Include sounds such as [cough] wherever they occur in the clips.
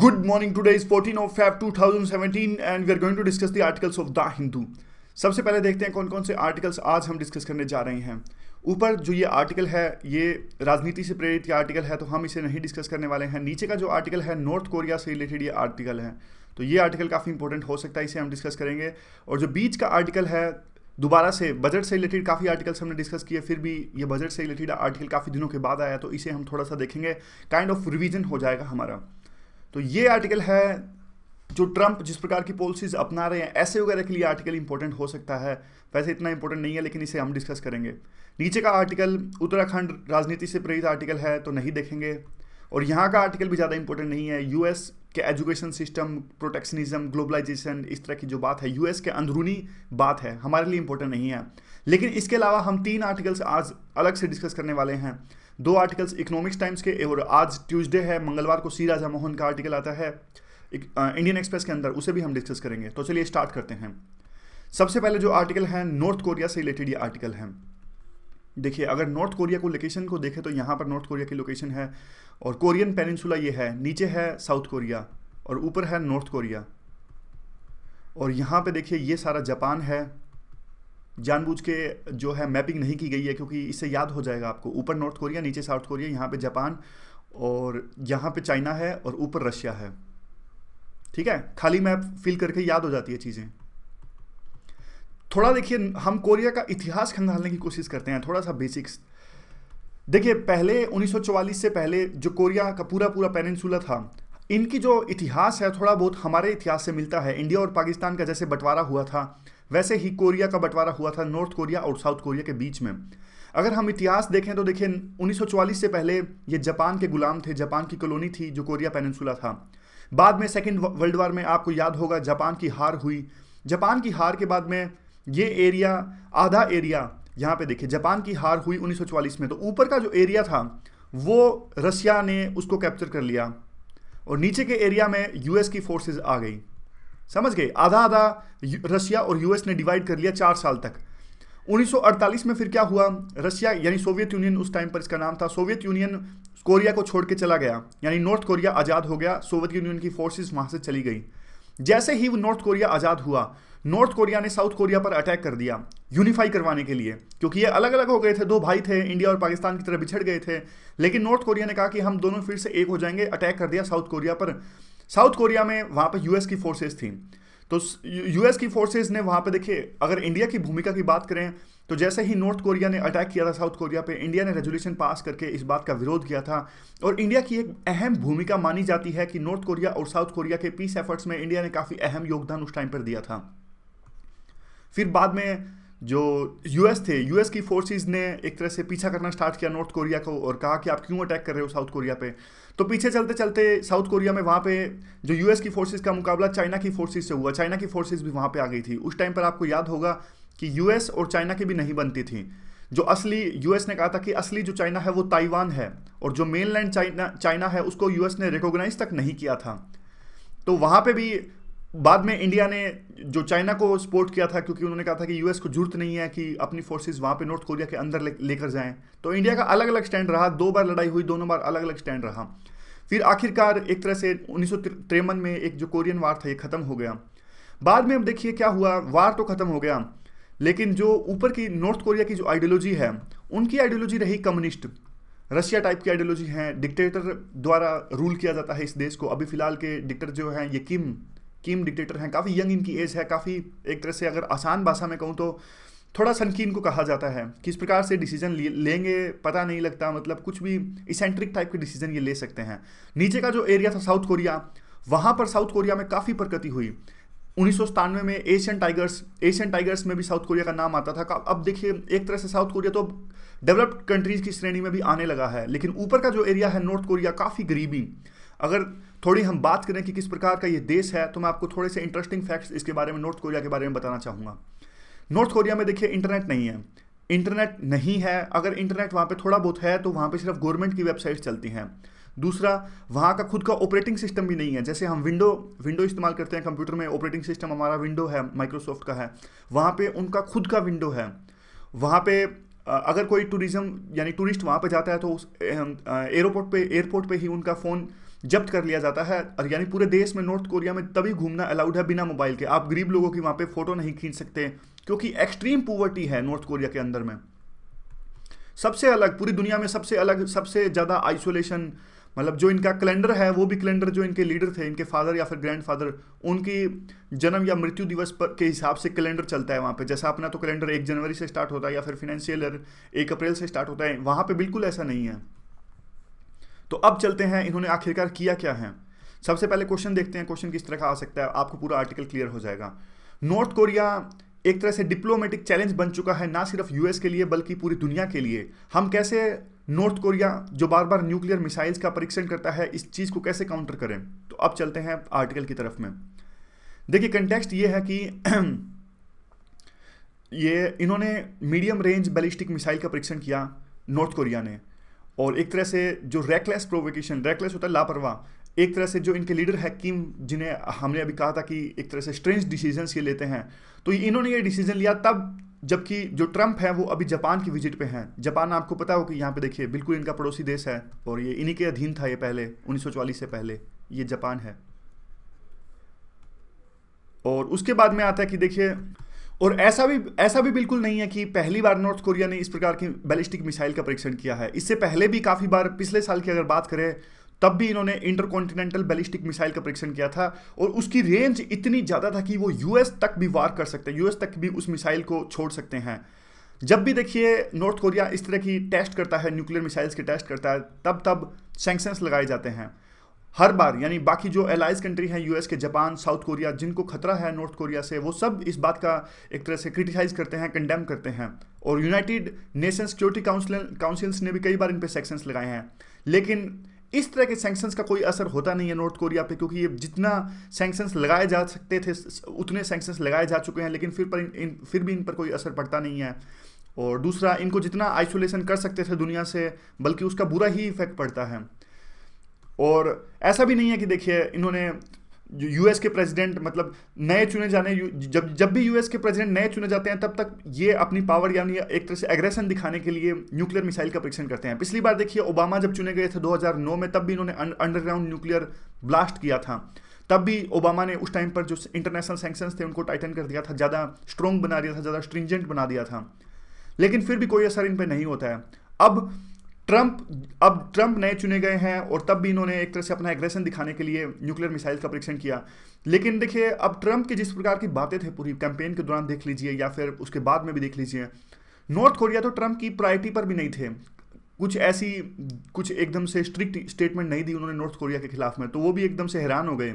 Good morning. Today is 14 of Feb 2017 and we are going to discuss the articles of the Hindu. सबसे पहले देखते हैं कौन कौन से आर्टिकल्स आज हम डिस्कस करने जा रहे हैं ऊपर जो ये आर्टिकल है ये राजनीति से प्रेरित ये आर्टिकल है तो हम इसे नहीं डिस्कस करने वाले हैं नीचे का जो आर्टिकल है नॉर्थ कोरिया से रिलेटेड ये आर्टिकल है तो ये आर्टिकल काफ़ी इंपॉर्टेंट हो सकता है इसे हम डिस्कस करेंगे और जो बीच का आर्टिकल है दोबारा से बजट से रिलेटेड काफ़ी आर्टिकल्स हमने डिस्कस किए फिर भी ये बजट से रिलेटेड आर्टिकल काफ़ी दिनों के बाद आया तो इसे हम थोड़ा सा देखेंगे काइंड ऑफ रिविजन हो जाएगा हमारा तो ये आर्टिकल है जो ट्रंप जिस प्रकार की पॉलिसीज अपना रहे हैं ऐसे वगैरह के लिए आर्टिकल इंपॉर्टेंट हो सकता है वैसे इतना इंपॉर्टेंट नहीं है लेकिन इसे हम डिस्कस करेंगे नीचे का आर्टिकल उत्तराखंड राजनीति से प्रेरित आर्टिकल है तो नहीं देखेंगे और यहाँ का आर्टिकल भी ज़्यादा इंपॉर्टेंट नहीं है यूएस के एजुकेशन सिस्टम प्रोटेक्शनिज्म ग्लोबलाइजेशन इस तरह की जो बात है यूएस के अंदरूनी बात है हमारे लिए इंपॉर्टेंट नहीं है लेकिन इसके अलावा हम तीन आर्टिकल्स आज अलग से डिस्कस करने वाले हैं दो आर्टिकल्स इकोनॉमिक्स टाइम्स के और आज ट्यूसडे है मंगलवार को सी राजा मोहन का आर्टिकल आता है इंडियन एक्सप्रेस के अंदर उसे भी हम डिस्कस करेंगे तो चलिए स्टार्ट करते हैं सबसे पहले जो आर्टिकल है नॉर्थ कोरिया से रिलेटेड ये आर्टिकल है देखिए अगर नॉर्थ कोरिया को लोकेशन को देखें तो यहाँ पर नॉर्थ कोरिया की लोकेशन है और कोरियन पेनिनसुला ये है नीचे है साउथ कोरिया और ऊपर है नॉर्थ कोरिया और यहाँ पे देखिए ये सारा जापान है जानबूझ के जो है मैपिंग नहीं की गई है क्योंकि इससे याद हो जाएगा आपको ऊपर नॉर्थ कोरिया नीचे साउथ कोरिया यहाँ पे जापान और यहाँ पे चाइना है और ऊपर रशिया है ठीक है खाली मैप फिल करके याद हो जाती है चीज़ें थोड़ा देखिए हम कोरिया का इतिहास खंगालने की कोशिश करते हैं थोड़ा सा बेसिक्स देखिए पहले 1944 से पहले जो कोरिया का पूरा पूरा पेनिनसुला था इनकी जो इतिहास है थोड़ा बहुत हमारे इतिहास से मिलता है इंडिया और पाकिस्तान का जैसे बंटवारा हुआ था वैसे ही कोरिया का बंटवारा हुआ था नॉर्थ कोरिया और साउथ कोरिया के बीच में अगर हम इतिहास देखें तो देखिए 1944 से पहले ये जापान के गुलाम थे जापान की कॉलोनी थी जो कोरिया पेनसुला था बाद में सेकेंड वर्ल्ड वार में आपको याद होगा जापान की हार हुई जापान की हार के बाद में ये एरिया आधा एरिया यहाँ पे देखिए जापान की हार हुई 1944 में तो ऊपर का जो एरिया था वो रशिया ने उसको कैप्चर कर लिया और नीचे के एरिया में यूएस की फोर्सेस आ गई समझ गए आधा आधा रशिया और यूएस ने डिवाइड कर लिया चार साल तक 1948 में फिर क्या हुआ रशिया यानी सोवियत यूनियन उस टाइम पर इसका नाम था सोवियत यूनियन कोरिया को छोड़ के चला गया यानी नॉर्थ कोरिया आज़ाद हो गया सोवियत यूनियन की फोर्सेस वहां से चली गई जैसे ही वो नॉर्थ कोरिया आज़ाद हुआ नॉर्थ कोरिया ने साउथ कोरिया पर अटैक कर दिया यूनिफाई करवाने के लिए क्योंकि ये अलग अलग हो गए थे दो भाई थे इंडिया और पाकिस्तान की तरह बिछड़ गए थे लेकिन नॉर्थ कोरिया ने कहा कि हम दोनों फिर से एक हो जाएंगे अटैक कर दिया साउथ कोरिया पर साउथ कोरिया में वहां पर यूएस की फोर्सेज थी तो यूएस की फोर्सेज ने वहां पर देखिए अगर इंडिया की भूमिका की बात करें तो जैसे ही नॉर्थ कोरिया ने अटैक किया था साउथ कोरिया पे इंडिया ने रेजोल्यूशन पास करके इस बात का विरोध किया था और इंडिया की एक अहम भूमिका मानी जाती है कि नॉर्थ कोरिया और साउथ कोरिया के पीस एफर्ट्स में इंडिया ने काफ़ी अहम योगदान उस टाइम पर दिया था फिर बाद में जो यूएस थे यूएस की फोर्सेज ने एक तरह से पीछा करना स्टार्ट किया नॉर्थ कोरिया को और कहा कि आप क्यों अटैक कर रहे हो साउथ कोरिया पे तो पीछे चलते चलते साउथ कोरिया में वहाँ पे जो यूएस की फोर्सेस का मुकाबला चाइना की फोर्सेस से हुआ चाइना की फोर्सेस भी वहाँ पे आ गई थी उस टाइम पर आपको याद होगा कि यूएस और चाइना की भी नहीं बनती थी जो असली यूएस ने कहा था कि असली जो चाइना है वो ताइवान है और जो मेनलैंड चाइना चाइना है उसको यूएस ने रिकोगनाइज तक नहीं किया था तो वहाँ पे भी बाद में इंडिया ने जो चाइना को सपोर्ट किया था क्योंकि उन्होंने कहा था कि यूएस को जरूरत नहीं है कि अपनी फोर्सेस वहाँ पे नॉर्थ कोरिया के अंदर लेकर जाएं तो इंडिया का अलग अलग स्टैंड रहा दो बार लड़ाई हुई दोनों बार अलग अलग स्टैंड रहा फिर आखिरकार एक तरह से उन्नीस में एक जो कोरियन वार था ये ख़त्म हो गया बाद में अब देखिए क्या हुआ वार तो ख़त्म हो गया लेकिन जो ऊपर की नॉर्थ कोरिया की जो आइडियोलॉजी है उनकी आइडियोलॉजी रही कम्युनिस्ट रशिया टाइप की आइडियोलॉजी है डिक्टेटर द्वारा रूल किया जाता है इस देश को अभी फिलहाल के डिक्टेटर जो हैं ये किम किम डिक्टेटर हैं काफ़ी यंग इनकी एज है काफ़ी एक तरह से अगर आसान भाषा में कहूँ तो थोड़ा सनकीन को कहा जाता है किस प्रकार से डिसीजन लेंगे पता नहीं लगता मतलब कुछ भी इसेंट्रिक टाइप के डिसीजन ये ले सकते हैं नीचे का जो एरिया था साउथ कोरिया वहाँ पर साउथ कोरिया में काफ़ी प्रगति हुई उन्नीस में एशियन टाइगर्स एशियन टाइगर्स में भी साउथ कोरिया का नाम आता था अब देखिए एक तरह से साउथ कोरिया तो डेवलप्ड कंट्रीज़ की श्रेणी में भी आने लगा है लेकिन ऊपर का जो एरिया है नॉर्थ कोरिया काफ़ी गरीबी अगर थोड़ी हम बात करें कि किस प्रकार का ये देश है तो मैं आपको थोड़े से इंटरेस्टिंग फैक्ट्स इसके बारे में नॉर्थ कोरिया के बारे में बताना चाहूँगा नॉर्थ कोरिया में देखिए इंटरनेट नहीं है इंटरनेट नहीं है अगर इंटरनेट वहाँ पर थोड़ा बहुत है तो वहाँ पर सिर्फ गवर्नमेंट की वेबसाइट चलती हैं दूसरा वहाँ का खुद का ऑपरेटिंग सिस्टम भी नहीं है जैसे हम विंडो विंडो इस्तेमाल करते हैं कंप्यूटर में ऑपरेटिंग सिस्टम हमारा विंडो है माइक्रोसॉफ्ट का है वहाँ पे उनका खुद का विंडो है वहाँ पे अगर कोई टूरिज्म यानी टूरिस्ट वहाँ पे जाता है तो उस एयरपोर्ट पे एयरपोर्ट पे ही उनका फ़ोन जब्त कर लिया जाता है और यानी पूरे देश में नॉर्थ कोरिया में तभी घूमना अलाउड है बिना मोबाइल के आप गरीब लोगों की वहाँ पे फोटो नहीं खींच सकते क्योंकि एक्सट्रीम पुवर्टी है नॉर्थ कोरिया के अंदर में सबसे अलग पूरी दुनिया में सबसे अलग सबसे ज़्यादा आइसोलेशन मतलब जो इनका कैलेंडर है वो भी कैलेंडर जो इनके लीडर थे इनके फादर या फिर ग्रैंडफादर उनकी जन्म या मृत्यु दिवस पर के हिसाब से कैलेंडर चलता है वहाँ पे जैसा अपना तो कैलेंडर एक जनवरी से स्टार्ट होता है या फिर फिनेंशियल ईयर एक अप्रैल से स्टार्ट होता है वहाँ पे बिल्कुल ऐसा नहीं है तो अब चलते हैं इन्होंने आखिरकार किया क्या है सबसे पहले क्वेश्चन देखते हैं क्वेश्चन किस तरह का आ सकता है आपको पूरा आर्टिकल क्लियर हो जाएगा नॉर्थ कोरिया एक तरह से डिप्लोमेटिक चैलेंज बन चुका है ना सिर्फ यूएस के लिए बल्कि पूरी दुनिया के लिए हम कैसे नॉर्थ कोरिया जो बार बार न्यूक्लियर मिसाइल्स का परीक्षण करता है इस चीज़ को कैसे काउंटर करें तो अब चलते हैं आर्टिकल की तरफ में देखिए कंटेक्स्ट ये है कि [clears throat] ये इन्होंने मीडियम रेंज बैलिस्टिक मिसाइल का परीक्षण किया नॉर्थ कोरिया ने और एक तरह से जो रेकलेस प्रोवोकेशन रेकलेस होता है लापरवाह एक तरह से जो इनके लीडर किम जिन्हें हमने अभी कहा था कि एक तरह से स्ट्रेंज डिसीजन ये लेते हैं तो इन्होंने ये डिसीजन लिया तब जबकि जो ट्रंप है वो अभी जापान की विजिट पे हैं जापान आपको पता हो कि यहाँ पे देखिए बिल्कुल इनका पड़ोसी देश है और ये इन्हीं के अधीन था ये पहले उन्नीस से पहले ये जापान है और उसके बाद में आता है कि देखिए और ऐसा भी ऐसा भी बिल्कुल नहीं है कि पहली बार नॉर्थ कोरिया ने इस प्रकार की बैलिस्टिक मिसाइल का परीक्षण किया है इससे पहले भी काफ़ी बार पिछले साल की अगर बात करें तब भी इन्होंने इंटर कॉन्टिनेंटल बैलिस्टिक मिसाइल का परीक्षण किया था और उसकी रेंज इतनी ज़्यादा था कि वो यूएस तक भी वार कर सकते हैं यूएस तक भी उस मिसाइल को छोड़ सकते हैं जब भी देखिए नॉर्थ कोरिया इस तरह की टेस्ट करता है न्यूक्लियर मिसाइल्स के टेस्ट करता है तब तब सेंक्शंस लगाए जाते हैं हर बार यानी बाकी जो एलाइज कंट्री हैं यूएस के जापान साउथ कोरिया जिनको खतरा है नॉर्थ कोरिया से वो सब इस बात का एक तरह से क्रिटिसाइज़ करते हैं कंडेम करते हैं और United Nation Security Council councils ने भी कई बार इन पर सेक्शंस लगाए हैं लेकिन इस तरह के सेंक्शंस का कोई असर होता नहीं है नॉर्थ कोरिया पे क्योंकि ये जितना सेंक्शंस लगाए जा सकते थे उतने सेंक्शंस लगाए जा चुके हैं लेकिन फिर पर इन, इन फिर भी इन पर कोई असर पड़ता नहीं है और दूसरा इनको जितना आइसोलेशन कर सकते थे दुनिया से बल्कि उसका बुरा ही इफेक्ट पड़ता है और ऐसा भी नहीं है कि देखिए इन्होंने यूएस के प्रेसिडेंट मतलब नए चुने जाने जब जब भी यूएस के प्रेसिडेंट नए चुने जाते हैं तब तक ये अपनी पावर यानी एक तरह से एग्रेशन दिखाने के लिए न्यूक्लियर मिसाइल का परीक्षण करते हैं पिछली बार देखिए ओबामा जब चुने गए थे 2009 में तब भी इन्होंने अंडरग्राउंड न्यूक्लियर ब्लास्ट किया था तब भी ओबामा ने उस टाइम पर जो इंटरनेशनल सेंक्शन थे उनको टाइटन कर दिया था ज़्यादा स्ट्रॉन्ग बना दिया था ज़्यादा स्ट्रिंजेंट बना दिया था लेकिन फिर भी कोई असर इन पर नहीं होता है अब ट्रंप अब ट्रंप नए चुने गए हैं और तब भी इन्होंने एक तरह से अपना एग्रेशन दिखाने के लिए न्यूक्लियर मिसाइल का परीक्षण किया लेकिन देखिए अब ट्रंप की जिस प्रकार की बातें थे पूरी कैंपेन के दौरान देख लीजिए या फिर उसके बाद में भी देख लीजिए नॉर्थ कोरिया तो ट्रंप की प्रायोरिटी पर भी नहीं थे कुछ ऐसी कुछ एकदम से स्ट्रिक्ट स्टेटमेंट नहीं दी उन्होंने नॉर्थ कोरिया के खिलाफ में तो वो भी एकदम से हैरान हो गए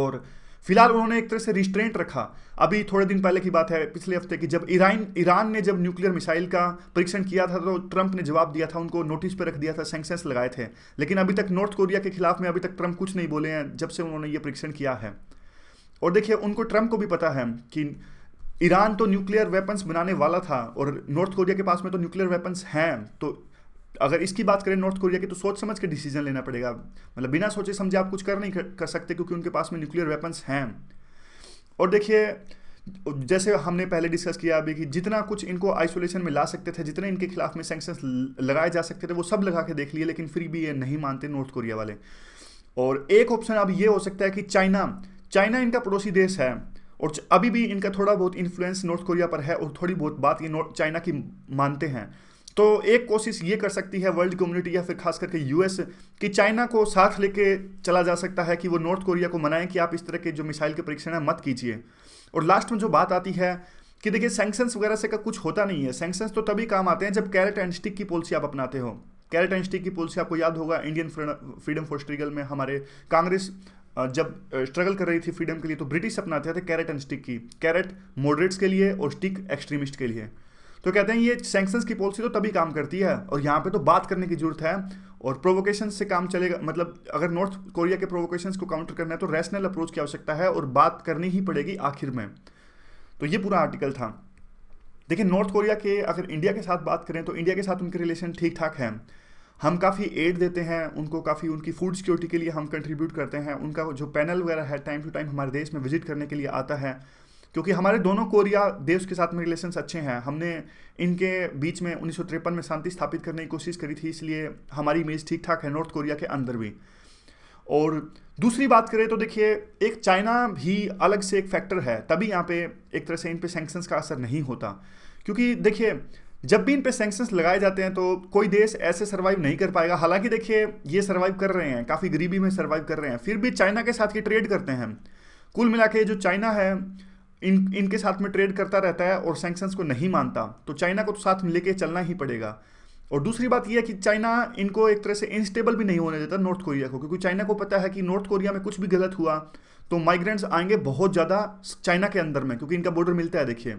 और फिलहाल उन्होंने एक तरह से रिस्ट्रेंट रखा अभी थोड़े दिन पहले की बात है पिछले हफ्ते की जब ईरान ईरान ने जब न्यूक्लियर मिसाइल का परीक्षण किया था तो ट्रंप ने जवाब दिया था उनको नोटिस पर रख दिया था सेंक्शंस लगाए थे लेकिन अभी तक नॉर्थ कोरिया के खिलाफ में अभी तक ट्रंप कुछ नहीं बोले हैं जब से उन्होंने ये परीक्षण किया है और देखिए उनको ट्रंप को भी पता है कि ईरान तो न्यूक्लियर वेपन्स बनाने वाला था और नॉर्थ कोरिया के पास में तो न्यूक्लियर वेपन्स हैं तो अगर इसकी बात करें नॉर्थ कोरिया की तो सोच समझ के डिसीजन लेना पड़ेगा मतलब बिना सोचे समझे आप कुछ कर नहीं कर सकते क्योंकि उनके पास में न्यूक्लियर वेपन्स हैं और देखिए जैसे हमने पहले डिस्कस किया अभी कि जितना कुछ इनको आइसोलेशन में ला सकते थे जितने इनके खिलाफ में सेंक्शन लगाए जा सकते थे वो सब लगा के देख लिए लेकिन फिर भी ये नहीं मानते नॉर्थ कोरिया वाले और एक ऑप्शन अब ये हो सकता है कि चाइना चाइना इनका पड़ोसी देश है और अभी भी इनका थोड़ा बहुत इन्फ्लुएंस नॉर्थ कोरिया पर है और थोड़ी बहुत बात ये चाइना की मानते हैं तो एक कोशिश ये कर सकती है वर्ल्ड कम्युनिटी या फिर खास करके यूएस कि चाइना को साथ लेके चला जा सकता है कि वो नॉर्थ कोरिया को मनाएं कि आप इस तरह के जो मिसाइल के परीक्षण हैं मत कीजिए और लास्ट में जो बात आती है कि देखिए सैंक्शंस वगैरह से का कुछ होता नहीं है सैंक्शंस तो तभी काम आते हैं जब कैरेट एंड स्टिक की पॉलिसी आप अपनाते हो कैरेट एंड स्टिक की पॉलिसी आपको याद होगा इंडियन फ्रीडम फॉर स्ट्रगल में हमारे कांग्रेस जब स्ट्रगल कर रही थी फ्रीडम के लिए तो ब्रिटिश अपनाते थे कैरेट एंड स्टिक की कैरेट मॉडरेट्स के लिए और स्टिक एक्सट्रीमिस्ट के लिए तो कहते हैं ये सेंक्शन की पॉलिसी तो तभी काम करती है और यहाँ पे तो बात करने की जरूरत है और प्रोवोकेशन से काम चलेगा मतलब अगर नॉर्थ कोरिया के प्रोवोकेशन को काउंटर करना है तो रैशनल अप्रोच की आवश्यकता है और बात करनी ही पड़ेगी आखिर में तो ये पूरा आर्टिकल था देखिए नॉर्थ कोरिया के अगर इंडिया के साथ बात करें तो इंडिया के साथ उनके रिलेशन ठीक ठाक हैं हम काफ़ी एड देते हैं उनको काफ़ी उनकी फूड सिक्योरिटी के लिए हम कंट्रीब्यूट करते हैं उनका जो पैनल वगैरह है टाइम टू टाइम हमारे देश में विजिट करने के लिए आता है क्योंकि हमारे दोनों कोरिया देश के साथ में रिलेशन अच्छे हैं हमने इनके बीच में उन्नीस में शांति स्थापित करने की कोशिश करी थी इसलिए हमारी इमेज ठीक ठाक है नॉर्थ कोरिया के अंदर भी और दूसरी बात करें तो देखिए एक चाइना भी अलग से एक फैक्टर है तभी यहाँ पे एक तरह से इन पे सैंक्शंस का असर नहीं होता क्योंकि देखिए जब भी इन पे सैंक्शंस लगाए जाते हैं तो कोई देश ऐसे सर्वाइव नहीं कर पाएगा हालांकि देखिए ये सर्वाइव कर रहे हैं काफ़ी गरीबी में सर्वाइव कर रहे हैं फिर भी चाइना के साथ ही ट्रेड करते हैं कुल मिला के जो चाइना है इन इनके साथ में ट्रेड करता रहता है और सैंक्शंस को नहीं मानता तो चाइना को तो साथ में लेके चलना ही पड़ेगा और दूसरी बात यह है कि चाइना इनको एक तरह से इंस्टेबल भी नहीं होने देता नॉर्थ कोरिया को क्योंकि चाइना को पता है कि नॉर्थ कोरिया में कुछ भी गलत हुआ तो माइग्रेंट्स आएंगे बहुत ज़्यादा चाइना के अंदर में क्योंकि इनका बॉर्डर मिलता है देखिए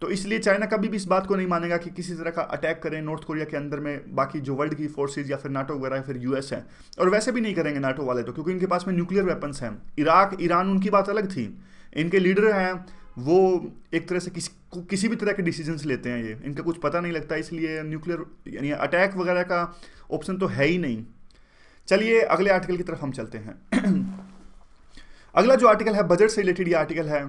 तो इसलिए चाइना कभी भी इस बात को नहीं मानेगा कि किसी तरह का अटैक करें नॉर्थ कोरिया के अंदर में बाकी जो वर्ल्ड की फोर्सेज या फिर नाटो वगैरह या फिर यूएस है और वैसे भी नहीं करेंगे नाटो वाले तो क्योंकि इनके पास में न्यूक्लियर वेपन्स हैं इराक ईरान उनकी बात अलग थी इनके लीडर हैं वो एक तरह से किसी किसी भी तरह के डिसीजंस लेते हैं ये इनका कुछ पता नहीं लगता इसलिए न्यूक्लियर यानी अटैक वगैरह का ऑप्शन तो है ही नहीं चलिए अगले आर्टिकल की तरफ हम चलते हैं [clears throat] अगला जो आर्टिकल है बजट से रिलेटेड ये आर्टिकल है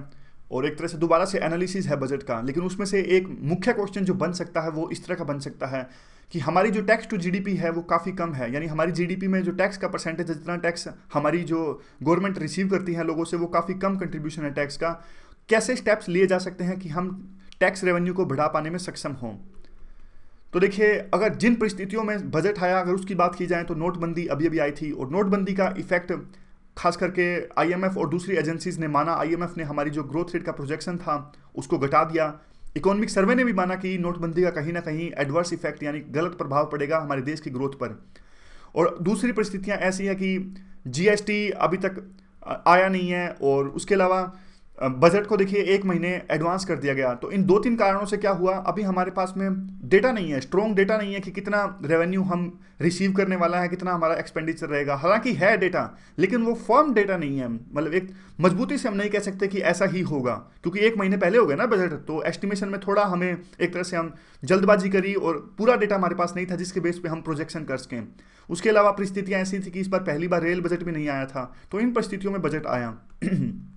और एक तरह से दोबारा से एनालिसिस है बजट का लेकिन उसमें से एक मुख्य क्वेश्चन जो बन सकता है वो इस तरह का बन सकता है कि हमारी जो टैक्स टू जीडीपी है वो काफ़ी कम है यानी हमारी जीडीपी में जो टैक्स का परसेंटेज है जितना टैक्स हमारी जो गवर्नमेंट रिसीव करती है लोगों से वो काफ़ी कम कंट्रीब्यूशन है टैक्स का कैसे स्टेप्स लिए जा सकते हैं कि हम टैक्स रेवेन्यू को बढ़ा पाने में सक्षम हों तो देखिए अगर जिन परिस्थितियों में बजट आया अगर उसकी बात की जाए तो नोटबंदी अभी अभी आई थी और नोटबंदी का इफेक्ट खास करके आईएमएफ और दूसरी एजेंसीज ने माना आईएमएफ ने हमारी जो ग्रोथ रेट का प्रोजेक्शन था उसको घटा दिया इकोनॉमिक सर्वे ने भी माना कि नोटबंदी का कहीं ना कहीं एडवर्स इफेक्ट यानी गलत प्रभाव पड़ेगा हमारे देश की ग्रोथ पर और दूसरी परिस्थितियाँ ऐसी हैं कि जीएसटी अभी तक आया नहीं है और उसके अलावा बजट को देखिए एक महीने एडवांस कर दिया गया तो इन दो तीन कारणों से क्या हुआ अभी हमारे पास में डेटा नहीं है स्ट्रॉन्ग डेटा नहीं है कि कितना रेवेन्यू हम रिसीव करने वाला है कितना हमारा एक्सपेंडिचर रहेगा हालांकि है डेटा लेकिन वो फर्म डेटा नहीं है मतलब एक मजबूती से हम नहीं कह सकते कि ऐसा ही होगा क्योंकि एक महीने पहले हो गया ना बजट तो एस्टिमेशन में थोड़ा हमें एक तरह से हम जल्दबाजी करी और पूरा डेटा हमारे पास नहीं था जिसके बेस पर हम प्रोजेक्शन कर सकें उसके अलावा परिस्थितियाँ ऐसी थी कि इस बार पहली बार रेल बजट भी नहीं आया था तो इन परिस्थितियों में बजट आया [clears throat]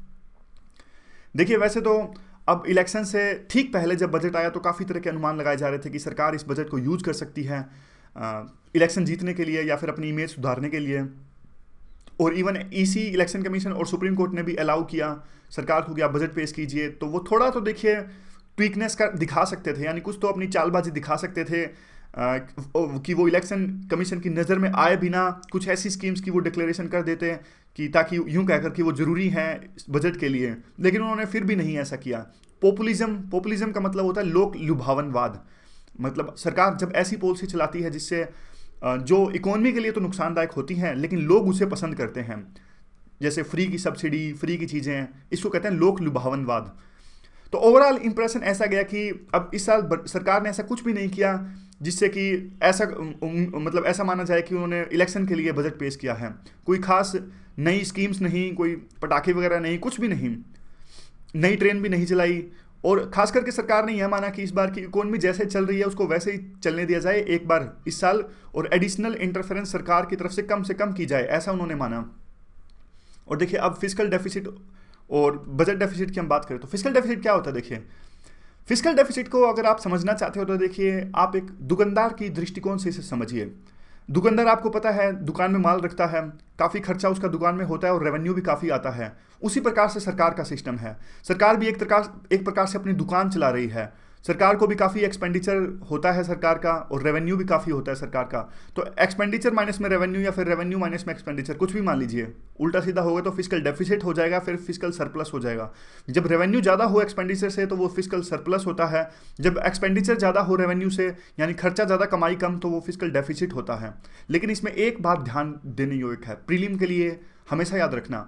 देखिए वैसे तो अब इलेक्शन से ठीक पहले जब बजट आया तो काफ़ी तरह के अनुमान लगाए जा रहे थे कि सरकार इस बजट को यूज कर सकती है इलेक्शन जीतने के लिए या फिर अपनी इमेज सुधारने के लिए और इवन इसी e इलेक्शन कमीशन और सुप्रीम कोर्ट ने भी अलाउ किया सरकार को कि आप बजट पेश कीजिए तो वो थोड़ा तो देखिए ट्वीकनेस का दिखा सकते थे यानी कुछ तो अपनी चालबाजी दिखा सकते थे कि वो इलेक्शन कमीशन की नज़र में आए बिना कुछ ऐसी स्कीम्स की वो डिक्लेरेशन कर देते हैं कि ताकि यूं कहकर कि वो ज़रूरी हैं बजट के लिए लेकिन उन्होंने फिर भी नहीं ऐसा किया पॉपुलिज्म पॉपुलिज्म का मतलब होता है लोक लुभावनवाद मतलब सरकार जब ऐसी पॉलिसी चलाती है जिससे जो इकोनॉमी के लिए तो नुकसानदायक होती हैं लेकिन लोग उसे पसंद करते हैं जैसे फ्री की सब्सिडी फ्री की चीज़ें इसको कहते हैं लोक लुभावनवाद तो ओवरऑल इंप्रेशन ऐसा गया कि अब इस साल सरकार ने ऐसा कुछ भी नहीं किया जिससे कि ऐसा मतलब ऐसा माना जाए कि उन्होंने इलेक्शन के लिए बजट पेश किया है कोई खास नई स्कीम्स नहीं कोई पटाखे वगैरह नहीं कुछ भी नहीं नई ट्रेन भी नहीं चलाई और खास करके सरकार ने यह माना कि इस बार की इकोनॉमी जैसे चल रही है उसको वैसे ही चलने दिया जाए एक बार इस साल और एडिशनल इंटरफेरेंस सरकार की तरफ से कम से कम की जाए ऐसा उन्होंने माना और देखिए अब फिजिकल डेफिसिट और बजट डेफिसिट की हम बात करें तो फिजिकल डेफिसिट क्या होता है देखिए फिजिकल डेफिसिट को अगर आप समझना चाहते हो तो देखिए आप एक दुकानदार की दृष्टिकोण से इसे समझिए दुकानदार आपको पता है दुकान में माल रखता है काफ़ी खर्चा उसका दुकान में होता है और रेवेन्यू भी काफ़ी आता है उसी प्रकार से सरकार का सिस्टम है सरकार भी एक प्रकार एक प्रकार से अपनी दुकान चला रही है सरकार को भी काफ़ी एक्सपेंडिचर होता है सरकार का और रेवेन्यू भी काफ़ी होता है सरकार का तो एक्सपेंडिचर माइनस में रेवेन्यू या फिर रेवेन्यू माइनस में एक्सपेंडिचर कुछ भी मान लीजिए उल्टा सीधा होगा तो फिजिकल डेफिसिट हो जाएगा फिर फिजिकल सरप्लस हो जाएगा जब रेवेन्यू ज़्यादा हो एक्सपेंडिचर से तो वो फिजिकल सरप्लस होता है जब एक्सपेंडिचर ज़्यादा हो रेवेन्यू से यानी खर्चा ज़्यादा कमाई कम तो वो फिजिकल डेफिसिट होता है लेकिन इसमें एक बात ध्यान देने योग्य है प्रीलिम के लिए हमेशा याद रखना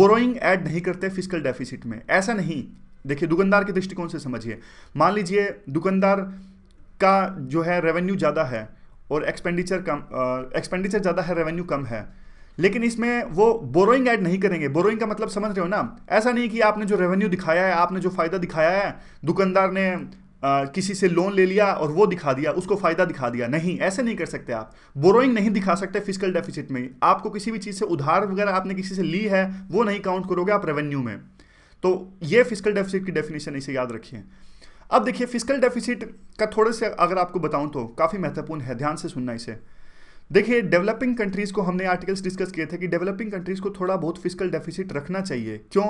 बोरोइंग ऐड नहीं करते फिजिकल डेफिसिट में ऐसा नहीं देखिए दुकानदार के दृष्टिकोण से समझिए मान लीजिए दुकानदार का जो है रेवेन्यू ज़्यादा है और एक्सपेंडिचर कम एक्सपेंडिचर ज़्यादा है रेवेन्यू कम है लेकिन इसमें वो बोरोइंग ऐड नहीं करेंगे बोरोइंग का मतलब समझ रहे हो ना ऐसा नहीं कि आपने जो रेवेन्यू दिखाया है आपने जो फ़ायदा दिखाया है दुकानदार ने आ, किसी से लोन ले लिया और वो दिखा दिया उसको फ़ायदा दिखा दिया नहीं ऐसे नहीं कर सकते आप बोरोइंग नहीं दिखा सकते फिजिकल डेफिसिट में आपको किसी भी चीज़ से उधार वगैरह आपने किसी से ली है वो नहीं काउंट करोगे आप रेवेन्यू में तो ये फिजिकल डेफिसिट की डेफिनेशन इसे याद रखिए अब देखिए फिजिकल डेफिसिट का थोड़े से अगर आपको बताऊं तो काफ़ी महत्वपूर्ण है ध्यान से सुनना इसे देखिए डेवलपिंग कंट्रीज़ को हमने आर्टिकल्स डिस्कस किए थे कि डेवलपिंग कंट्रीज़ को थोड़ा बहुत फिजिकल डेफिसिट रखना चाहिए क्यों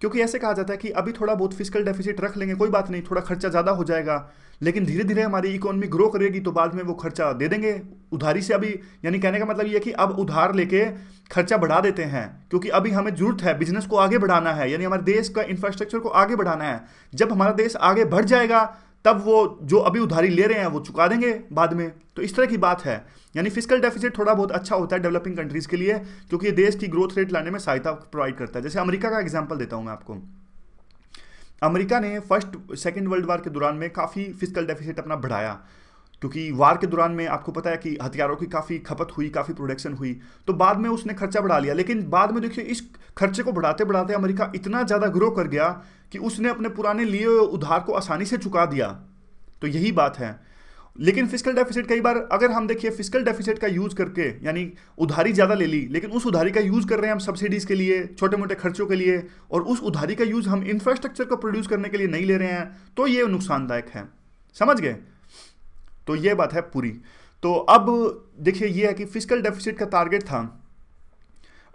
क्योंकि ऐसे कहा जाता है कि अभी थोड़ा बहुत फिजिकल डेफिसिट रख लेंगे कोई बात नहीं थोड़ा खर्चा ज़्यादा हो जाएगा लेकिन धीरे धीरे हमारी इकोनॉमी ग्रो करेगी तो बाद में वो खर्चा दे देंगे उधारी से अभी यानी कहने का मतलब ये कि अब उधार लेके खर्चा बढ़ा देते हैं क्योंकि अभी हमें जरूरत है बिजनेस को आगे बढ़ाना है यानी हमारे देश का इंफ्रास्ट्रक्चर को आगे बढ़ाना है जब हमारा देश आगे बढ़ जाएगा तब वो जो अभी उधारी ले रहे हैं वो चुका देंगे बाद में तो इस तरह की बात है यानी फिजिकल डेफिसिट थोड़ा बहुत अच्छा होता है डेवलपिंग कंट्रीज़ के लिए क्योंकि ये देश की ग्रोथ रेट लाने में सहायता प्रोवाइड करता है जैसे अमेरिका का एग्जाम्पल देता हूँ मैं आपको अमेरिका ने फर्स्ट सेकेंड वर्ल्ड वार के दौरान में काफ़ी फिजिकल डेफिसिट अपना बढ़ाया क्योंकि वार के दौरान में आपको पता है कि हथियारों की काफ़ी खपत हुई काफ़ी प्रोडक्शन हुई तो बाद में उसने खर्चा बढ़ा लिया लेकिन बाद में देखिए इस खर्चे को बढ़ाते बढ़ाते अमेरिका इतना ज़्यादा ग्रो कर गया कि उसने अपने पुराने लिए उधार को आसानी से चुका दिया तो यही बात है लेकिन फिजिकल डेफिसिट कई बार अगर हम देखिए फिजिकल डेफिसिट का यूज़ करके यानी उधारी ज़्यादा ले ली लेकिन उस उधारी का यूज़ कर रहे हैं हम सब्सिडीज़ के लिए छोटे मोटे खर्चों के लिए और उस उधारी का यूज़ हम इंफ्रास्ट्रक्चर को प्रोड्यूस करने के लिए नहीं ले रहे हैं तो ये नुकसानदायक है समझ गए तो ये बात है पूरी तो अब देखिए ये है कि फिजिकल डेफिसिट का टारगेट था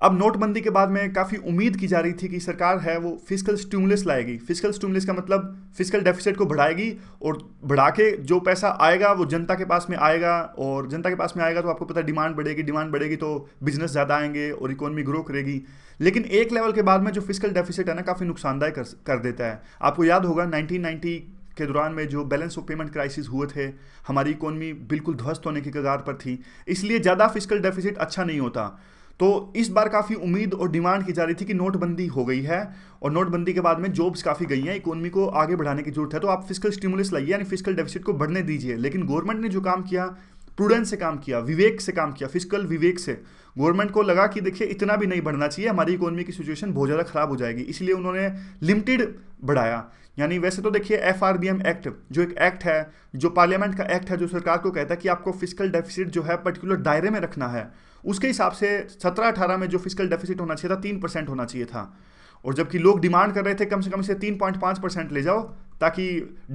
अब नोटबंदी के बाद में काफ़ी उम्मीद की जा रही थी कि सरकार है वो फिजिकल स्टूमलेस लाएगी फिजिकल स्टूमलेस का मतलब फिजिकल डेफिसिट को बढ़ाएगी और बढ़ा के जो पैसा आएगा वो जनता के पास में आएगा और जनता के पास में आएगा तो आपको पता डिमांड बढ़ेगी डिमांड बढ़ेगी तो बिजनेस ज़्यादा आएंगे और इकोनॉमी ग्रो करेगी लेकिन एक लेवल के बाद में जो फिजिकल डेफिसिट है ना काफ़ी नुकसानदायक कर, कर देता है आपको याद होगा नाइनटीन के दौरान में जो बैलेंस ऑफ पेमेंट क्राइसिस हुए थे हमारी इकोनॉमी बिल्कुल ध्वस्त होने की कगार पर थी इसलिए ज़्यादा फिजिकल डेफिसिट अच्छा नहीं होता तो इस बार काफ़ी उम्मीद और डिमांड की जा रही थी कि नोटबंदी हो गई है और नोटबंदी के बाद में जॉब्स काफ़ी गई हैं इकोनॉमी को आगे बढ़ाने की जरूरत है तो आप फिजिकल स्टिमुलस लाइए यानी फिजिकल डेफिसिट को बढ़ने दीजिए लेकिन गवर्नमेंट ने जो काम किया प्रूडेंस से काम किया विवेक से काम किया फिजिकल विवेक से गवर्नमेंट को लगा कि देखिए इतना भी नहीं बढ़ना चाहिए हमारी इकोनॉमी की सिचुएशन बहुत ज़्यादा खराब हो जाएगी इसलिए उन्होंने लिमिटेड बढ़ाया यानी वैसे तो देखिए एफ एक्ट जो एक एक्ट है जो पार्लियामेंट का एक्ट है जो सरकार को कहता है कि आपको फिजिकल डेफिसिट जो है पर्टिकुलर दायरे में रखना है उसके हिसाब से सत्रह अठारह में जो फिजिकल डेफिसिट होना चाहिए था तीन परसेंट होना चाहिए था और जबकि लोग डिमांड कर रहे थे कम से कम इसे तीन पॉइंट पाँच परसेंट ले जाओ ताकि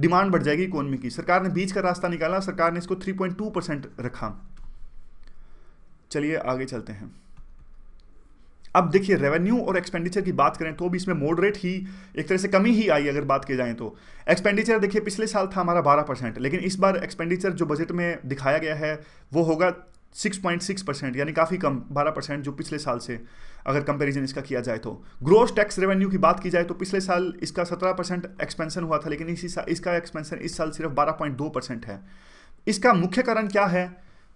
डिमांड बढ़ जाएगी इकोनॉमी की सरकार ने बीच का रास्ता निकाला सरकार ने इसको 3.2 परसेंट रखा चलिए आगे चलते हैं अब देखिए रेवेन्यू और एक्सपेंडिचर की बात करें तो भी इसमें मॉडरेट ही एक तरह से कमी ही आई अगर बात की जाए तो एक्सपेंडिचर देखिए पिछले साल था हमारा 12 परसेंट लेकिन इस बार एक्सपेंडिचर जो बजट में दिखाया गया है वो होगा 6.6 परसेंट यानी काफ़ी कम 12 परसेंट जो पिछले साल से अगर कंपैरिजन इसका किया जाए तो ग्रोस टैक्स रेवेन्यू की बात की जाए तो पिछले साल इसका सत्रह परसेंट एक्सपेंशन हुआ था लेकिन इसी इसका एक्सपेंशन इस साल सिर्फ बारह पॉइंट दो परसेंट है इसका मुख्य कारण क्या है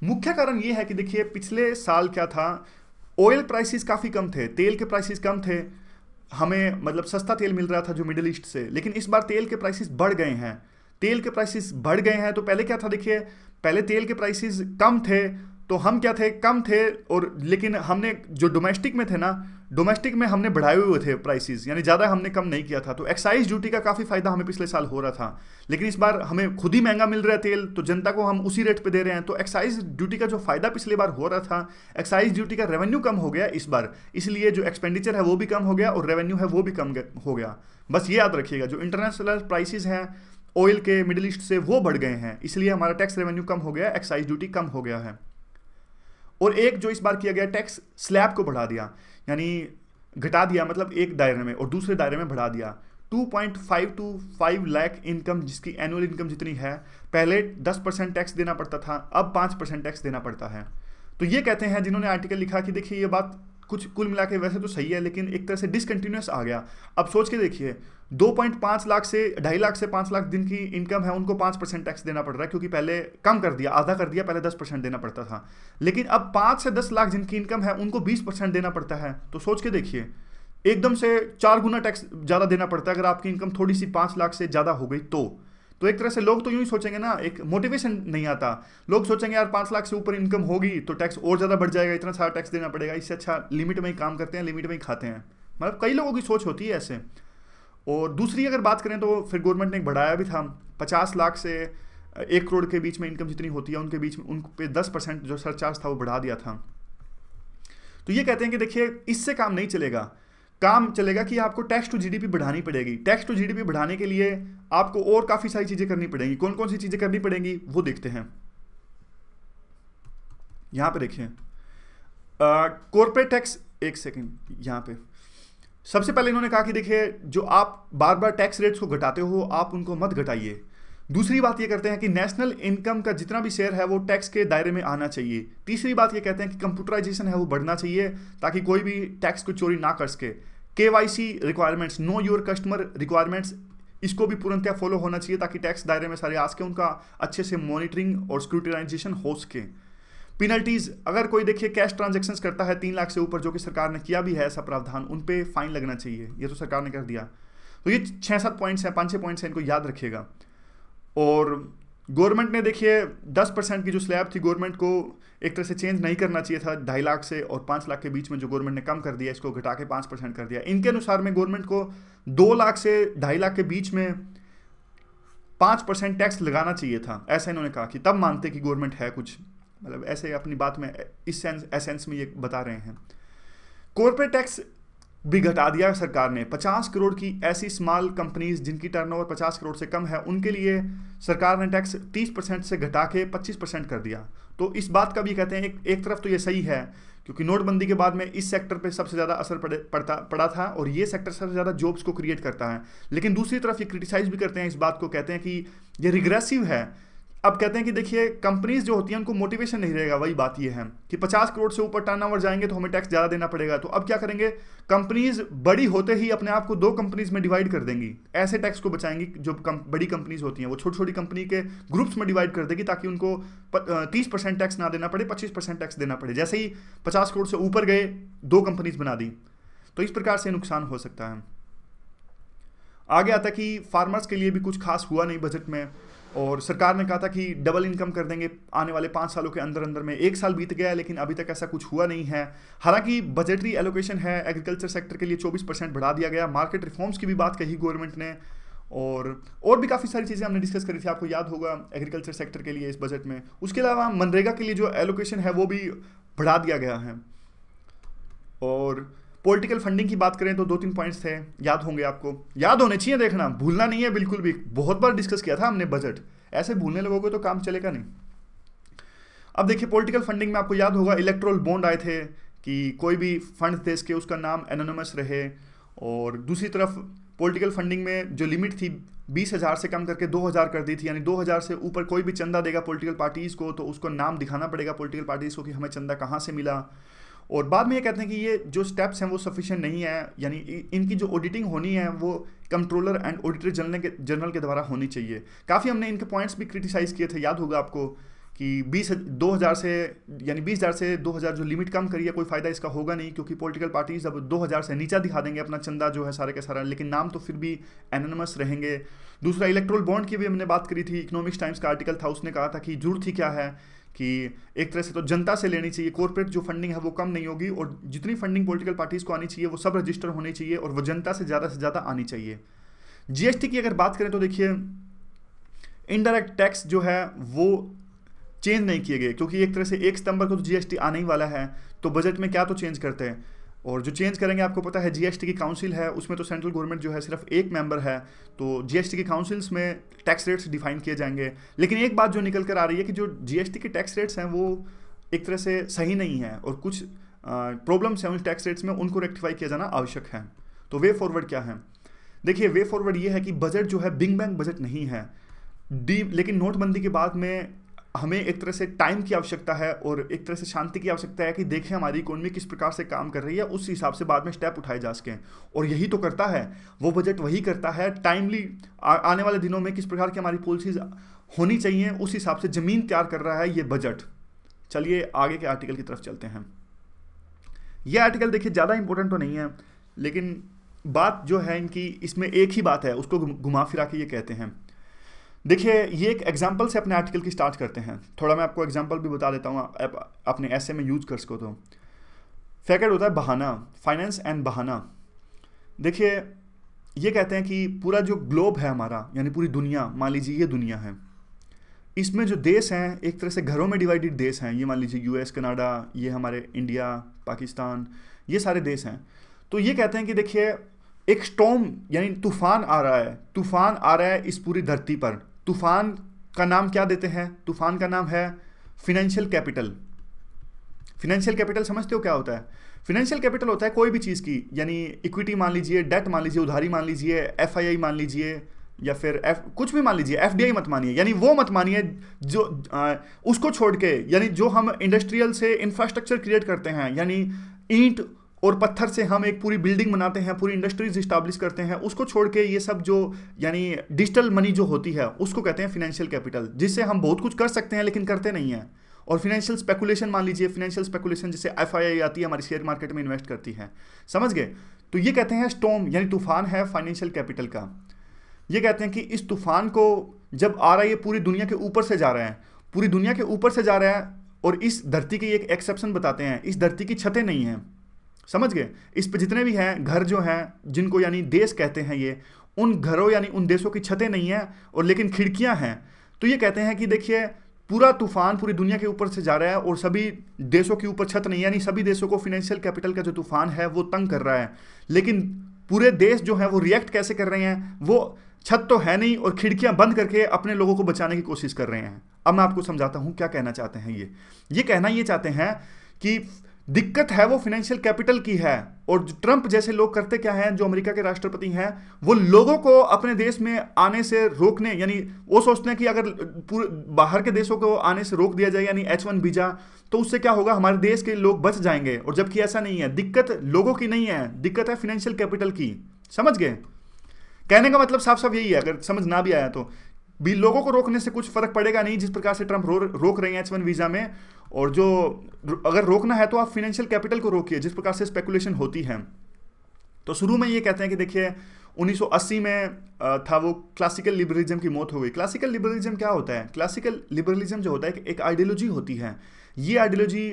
मुख्य कारण ये है कि देखिए पिछले साल क्या था ऑयल प्राइसिस काफ़ी कम थे तेल के प्राइसिस कम थे हमें मतलब सस्ता तेल मिल रहा था जो मिडिल ईस्ट से लेकिन इस बार तेल के प्राइसिस बढ़ गए हैं तेल के प्राइसिस बढ़ गए हैं तो पहले क्या था देखिए पहले तेल के प्राइसिस कम थे तो हम क्या थे कम थे और लेकिन हमने जो डोमेस्टिक में थे ना डोमेस्टिक में हमने बढ़ाए हुए थे प्राइसेस यानी ज़्यादा हमने कम नहीं किया था तो एक्साइज ड्यूटी का काफ़ी फायदा हमें पिछले साल हो रहा था लेकिन इस बार हमें खुद ही महंगा मिल रहा है तेल तो जनता को हम उसी रेट पे दे रहे हैं तो एक्साइज ड्यूटी का जो फायदा पिछले बार हो रहा था एक्साइज ड्यूटी का रेवेन्यू कम हो गया इस बार इसलिए जो एक्सपेंडिचर है वो भी कम हो गया और रेवेन्यू है वो भी कम हो गया बस ये याद रखिएगा जो इंटरनेशनल प्राइसेज हैं ऑयल के मिडिल ईस्ट से वो बढ़ गए हैं इसलिए हमारा टैक्स रेवेन्यू कम हो गया एक्साइज ड्यूटी कम हो गया है और एक जो इस बार किया गया टैक्स स्लैब को बढ़ा दिया यानी घटा दिया मतलब एक दायरे में और दूसरे दायरे में बढ़ा दिया 2.525 टू लाख इनकम जिसकी एनुअल इनकम जितनी है पहले 10 परसेंट टैक्स देना पड़ता था अब 5 परसेंट टैक्स देना पड़ता है तो ये कहते हैं जिन्होंने आर्टिकल लिखा कि देखिए ये बात कुछ कुल मिला के वैसे तो सही है लेकिन एक तरह से डिसकंटिन्यूस आ गया अब सोच के देखिए दो पॉइंट पांच लाख से ढाई लाख से पांच लाख दिन की इनकम है उनको पांच परसेंट टैक्स देना पड़ रहा है क्योंकि पहले कम कर दिया आधा कर दिया पहले दस परसेंट देना पड़ता था लेकिन अब पांच से दस लाख जिनकी इनकम है उनको बीस परसेंट देना पड़ता है तो सोच के देखिए एकदम से चार गुना टैक्स ज़्यादा देना पड़ता है अगर आपकी इनकम थोड़ी सी पांच लाख से ज़्यादा हो गई तो तो एक तरह से लोग तो यूं ही सोचेंगे ना एक मोटिवेशन नहीं आता लोग सोचेंगे यार पांच लाख से ऊपर इनकम होगी तो टैक्स और ज़्यादा बढ़ जाएगा इतना सारा टैक्स देना पड़ेगा इससे अच्छा लिमिट में ही काम करते हैं लिमिट में ही खाते हैं मतलब कई लोगों की सोच होती है ऐसे और दूसरी अगर बात करें तो फिर गवर्नमेंट ने बढ़ाया भी था पचास लाख से एक करोड़ के बीच में इनकम जितनी होती है उनके बीच में उन पे दस परसेंट जो सरचार्ज था वो बढ़ा दिया था तो ये कहते हैं कि देखिए इससे काम नहीं चलेगा काम चलेगा कि आपको टैक्स टू जीडीपी बढ़ानी पड़ेगी टैक्स टू जीडीपी बढ़ाने के लिए आपको और काफ़ी सारी चीज़ें करनी पड़ेंगी कौन कौन सी चीज़ें करनी पड़ेंगी वो देखते हैं यहाँ पर देखिए कॉरपोरेट टैक्स एक सेकेंड यहाँ पर सबसे पहले इन्होंने कहा कि देखिए जो आप बार बार टैक्स रेट्स को घटाते हो आप उनको मत घटाइए दूसरी बात ये करते हैं कि नेशनल इनकम का जितना भी शेयर है वो टैक्स के दायरे में आना चाहिए तीसरी बात ये कहते हैं कि कंप्यूटराइजेशन है वो बढ़ना चाहिए ताकि कोई भी टैक्स को चोरी ना कर सके K Y C requirements know your customer requirements इसको भी पूर्णतया फॉलो होना चाहिए ताकि टैक्स दायरे में सारे आ सके उनका अच्छे से मॉनिटरिंग और स्क्रूटिनाइजेशन हो सके पेनल्टीज अगर कोई देखिए कैश ट्रांजेक्शन करता है तीन लाख से ऊपर जो कि सरकार ने किया भी है ऐसा प्रावधान उन पर फाइन लगना चाहिए ये तो सरकार ने कर दिया तो ये छः सात पॉइंट्स हैं पाँच छः पॉइंट्स हैं इनको याद रखिएगा और गवर्नमेंट ने देखिए दस परसेंट की जो स्लैब थी गवर्नमेंट को एक तरह से चेंज नहीं करना चाहिए था ढाई लाख से और पाँच लाख के बीच में जो गवर्नमेंट ने कम कर दिया इसको घटा के पाँच परसेंट कर दिया इनके अनुसार में गवर्नमेंट को दो लाख से ढाई लाख के बीच में पाँच परसेंट टैक्स लगाना चाहिए था ऐसा इन्होंने कहा कि तब मानते कि गवर्नमेंट है कुछ मतलब ऐसे अपनी बात में इस सेंस एसेंस में ये बता रहे हैं कॉरपोरेट टैक्स भी घटा दिया सरकार ने 50 करोड़ की ऐसी स्मॉल कंपनीज जिनकी टर्नओवर 50 करोड़ से कम है उनके लिए सरकार ने टैक्स 30 परसेंट से घटा के 25 परसेंट कर दिया तो इस बात का भी कहते हैं एक एक तरफ तो ये सही है क्योंकि नोटबंदी के बाद में इस सेक्टर पे सबसे ज़्यादा असर पड़े पड़ता पड़ा था और ये सेक्टर सबसे ज़्यादा जॉब्स को क्रिएट करता है लेकिन दूसरी तरफ ये क्रिटिसाइज़ भी करते हैं इस बात को कहते हैं कि ये रिग्रेसिव है अब कहते हैं कि देखिए कंपनीज जो होती हैं उनको मोटिवेशन नहीं रहेगा वही बात ये है कि 50 करोड़ से ऊपर टर्नओवर जाएंगे तो हमें टैक्स ज़्यादा देना पड़ेगा तो अब क्या करेंगे कंपनीज बड़ी होते ही अपने आप को दो कंपनीज में डिवाइड कर देंगी ऐसे टैक्स को बचाएंगी जो कम, बड़ी कंपनीज होती हैं वो छोटी छोटी कंपनी के ग्रुप्स में डिवाइड कर देगी ताकि उनको तीस परसेंट टैक्स ना देना पड़े पच्चीस परसेंट टैक्स देना पड़े जैसे ही पचास करोड़ से ऊपर गए दो कंपनीज बना दी तो इस प्रकार से नुकसान हो सकता है आगे आता कि फार्मर्स के लिए भी कुछ खास हुआ नहीं बजट में और सरकार ने कहा था कि डबल इनकम कर देंगे आने वाले पाँच सालों के अंदर अंदर में एक साल बीत गया लेकिन अभी तक ऐसा कुछ हुआ नहीं है हालांकि बजटरी एलोकेशन है एग्रीकल्चर सेक्टर के लिए 24 परसेंट बढ़ा दिया गया मार्केट रिफॉर्म्स की भी बात कही गवर्नमेंट ने और और भी काफ़ी सारी चीज़ें हमने डिस्कस करी थी आपको याद होगा एग्रीकल्चर सेक्टर के लिए इस बजट में उसके अलावा मनरेगा के लिए जो एलोकेशन है वो भी बढ़ा दिया गया है और पॉलिटिकल फंडिंग की बात करें तो दो तीन पॉइंट्स थे याद होंगे आपको याद होने चाहिए देखना भूलना नहीं है बिल्कुल भी बहुत बार डिस्कस किया था हमने बजट ऐसे भूलने लगोगे तो काम चलेगा नहीं अब देखिए पॉलिटिकल फंडिंग में आपको याद होगा इलेक्ट्रोल बॉन्ड आए थे कि कोई भी फंड देश के उसका नाम एनोनमस रहे और दूसरी तरफ पॉलिटिकल फंडिंग में जो लिमिट थी बीस हज़ार से कम करके दो हज़ार कर दी थी यानी दो हज़ार से ऊपर कोई भी चंदा देगा पॉलिटिकल पार्टीज़ को तो उसको नाम दिखाना पड़ेगा पॉलिटिकल पार्टीज़ को कि हमें चंदा कहाँ से मिला और बाद में ये कहते हैं कि ये जो स्टेप्स हैं वो सफिशेंट नहीं है यानी इनकी जो ऑडिटिंग होनी है वो कंट्रोलर एंड ऑडिटर जनरल के जनरल के द्वारा होनी चाहिए काफ़ी हमने इनके पॉइंट्स भी क्रिटिसाइज़ किए थे याद होगा आपको कि बीस दो हज़ार से यानी बीस हज़ार से दो हज़ार जो लिमिट कम करिए कोई फ़ायदा इसका होगा नहीं क्योंकि पॉलिटिकल पार्टीज अब दो हज़ार से नीचा दिखा देंगे अपना चंदा जो है सारे का सारा लेकिन नाम तो फिर भी एनोनमस रहेंगे दूसरा इलेक्ट्रोल बॉन्ड की भी हमने बात करी थी इकोनॉमिक्स टाइम्स का आर्टिकल था उसने कहा था कि जरूरत ही क्या है कि एक तरह से तो जनता से लेनी चाहिए कॉरपोरेट जो फंडिंग है वो कम नहीं होगी और जितनी फंडिंग पॉलिटिकल पार्टीज़ को आनी चाहिए वो सब रजिस्टर होनी चाहिए और वो जनता से ज़्यादा से ज़्यादा आनी चाहिए जीएसटी की अगर बात करें तो देखिए इनडायरेक्ट टैक्स जो है वो चेंज नहीं किए गए क्योंकि एक तरह से एक सितंबर को तो जीएसटी आने ही वाला है तो बजट में क्या तो चेंज करते हैं और जो चेंज करेंगे आपको पता है जीएसटी की काउंसिल है उसमें तो सेंट्रल गवर्नमेंट जो है सिर्फ एक मेंबर है तो जीएसटी की काउंसिल्स में टैक्स रेट्स डिफाइन किए जाएंगे लेकिन एक बात जो निकल कर आ रही है कि जो जीएसटी के टैक्स रेट्स हैं वो एक तरह से सही नहीं है और कुछ प्रॉब्लम्स हैं उन टैक्स रेट्स में उनको रेक्टिफाई किया जाना आवश्यक है तो वे फॉरवर्ड क्या है देखिए वे फॉरवर्ड ये है कि बजट जो है बिग बैंग बजट नहीं है डी लेकिन नोटबंदी के बाद में हमें एक तरह से टाइम की आवश्यकता है और एक तरह से शांति की आवश्यकता है कि देखें हमारी इकोनॉमी किस प्रकार से काम कर रही है उस हिसाब से बाद में स्टेप उठाए जा सकें और यही तो करता है वो बजट वही करता है टाइमली आने वाले दिनों में किस प्रकार की हमारी पॉलिसीज होनी चाहिए उस हिसाब से ज़मीन तैयार कर रहा है ये बजट चलिए आगे के आर्टिकल की तरफ चलते हैं यह आर्टिकल देखिए ज़्यादा इंपॉर्टेंट तो नहीं है लेकिन बात जो है इनकी इसमें एक ही बात है उसको घुमा फिरा के ये कहते हैं देखिए ये एक एग्जाम्पल से अपने आर्टिकल की स्टार्ट करते हैं थोड़ा मैं आपको एग्जाम्पल भी बता देता हूँ अपने ऐसे में यूज कर सको तो फैकेट होता है बहाना फाइनेंस एंड बहाना देखिए ये कहते हैं कि पूरा जो ग्लोब है हमारा यानी पूरी दुनिया मान लीजिए ये दुनिया है इसमें जो देश हैं एक तरह से घरों में डिवाइडेड देश हैं ये मान लीजिए यूएस कनाडा ये हमारे इंडिया पाकिस्तान ये सारे देश हैं तो ये कहते हैं कि देखिए एक स्टोम यानी तूफान आ रहा है तूफान आ रहा है इस पूरी धरती पर तूफान का नाम क्या देते हैं तूफान का नाम है फिनेंशियल कैपिटल फिनेंशियल कैपिटल समझते हो क्या होता है फिनेंशियल कैपिटल होता है कोई भी चीज़ की यानी इक्विटी मान लीजिए डेट मान लीजिए उधारी मान लीजिए एफ मान लीजिए या फिर एफ कुछ भी मान लीजिए एफ मत मानिए यानी वो मत मानिए जो आ, उसको छोड़ के यानी जो हम इंडस्ट्रियल से इंफ्रास्ट्रक्चर क्रिएट करते हैं यानी ईंट और पत्थर से हम एक पूरी बिल्डिंग बनाते हैं पूरी इंडस्ट्रीज इस्टाब्लिश करते हैं उसको छोड़ के ये सब जो यानी डिजिटल मनी जो होती है उसको कहते हैं फिनेंशियल कैपिटल जिससे हम बहुत कुछ कर सकते हैं लेकिन करते नहीं हैं और फिनेंशियल स्पेकुलेशन मान लीजिए फिनेंशियल स्पेकुलेशन जैसे एफ आती है हमारी शेयर मार्केट में इन्वेस्ट करती है समझ गए तो ये कहते हैं स्टोम यानी तूफान है फाइनेंशियल कैपिटल का ये कहते हैं कि इस तूफान को जब आ रहा है ये पूरी दुनिया के ऊपर से जा रहे हैं पूरी दुनिया के ऊपर से जा रहा है और इस धरती की एक एक्सेप्शन बताते हैं इस धरती की छतें नहीं हैं समझ गए इस पर जितने भी हैं घर जो हैं जिनको यानी देश कहते हैं ये उन घरों यानी उन देशों की छतें नहीं हैं और लेकिन खिड़कियां हैं तो ये कहते हैं कि देखिए पूरा तूफान पूरी दुनिया के ऊपर से जा रहा है और सभी देशों के ऊपर छत नहीं यानी सभी देशों को फिनेंशियल कैपिटल का जो तूफान है वो तंग कर रहा है लेकिन पूरे देश जो है वो रिएक्ट कैसे कर रहे हैं वो छत तो है नहीं और खिड़कियां बंद करके अपने लोगों को बचाने की कोशिश कर रहे हैं अब मैं आपको समझाता हूँ क्या कहना चाहते हैं ये ये कहना ये चाहते हैं कि दिक्कत है वो फाइनेंशियल कैपिटल की है और ट्रंप जैसे लोग करते क्या हैं जो अमेरिका के राष्ट्रपति हैं वो लोगों को अपने देश में आने से रोकने यानी वो सोचते हैं कि अगर पूरे बाहर के देशों को आने से रोक दिया जाए यानी एच वन वीजा तो उससे क्या होगा हमारे देश के लोग बच जाएंगे और जबकि ऐसा नहीं है दिक्कत लोगों की नहीं है दिक्कत है फाइनेंशियल कैपिटल की समझ गए कहने का मतलब साफ साफ यही है अगर समझ ना भी आया तो भी लोगों को रोकने से कुछ फर्क पड़ेगा नहीं जिस प्रकार से ट्रंप रो, रोक रहे हैं एच वन वीजा में और जो अगर रोकना है तो आप फिनेंशियल कैपिटल को रोकिए जिस प्रकार से स्पेकुलेशन होती है तो शुरू में ये कहते हैं कि देखिए 1980 में था वो क्लासिकल लिबरलिज्म की मौत हो गई क्लासिकल लिबरलिज्म क्या होता है क्लासिकल लिबरलिज्म जो होता है एक आइडियोलॉजी होती है ये आइडियोलॉजी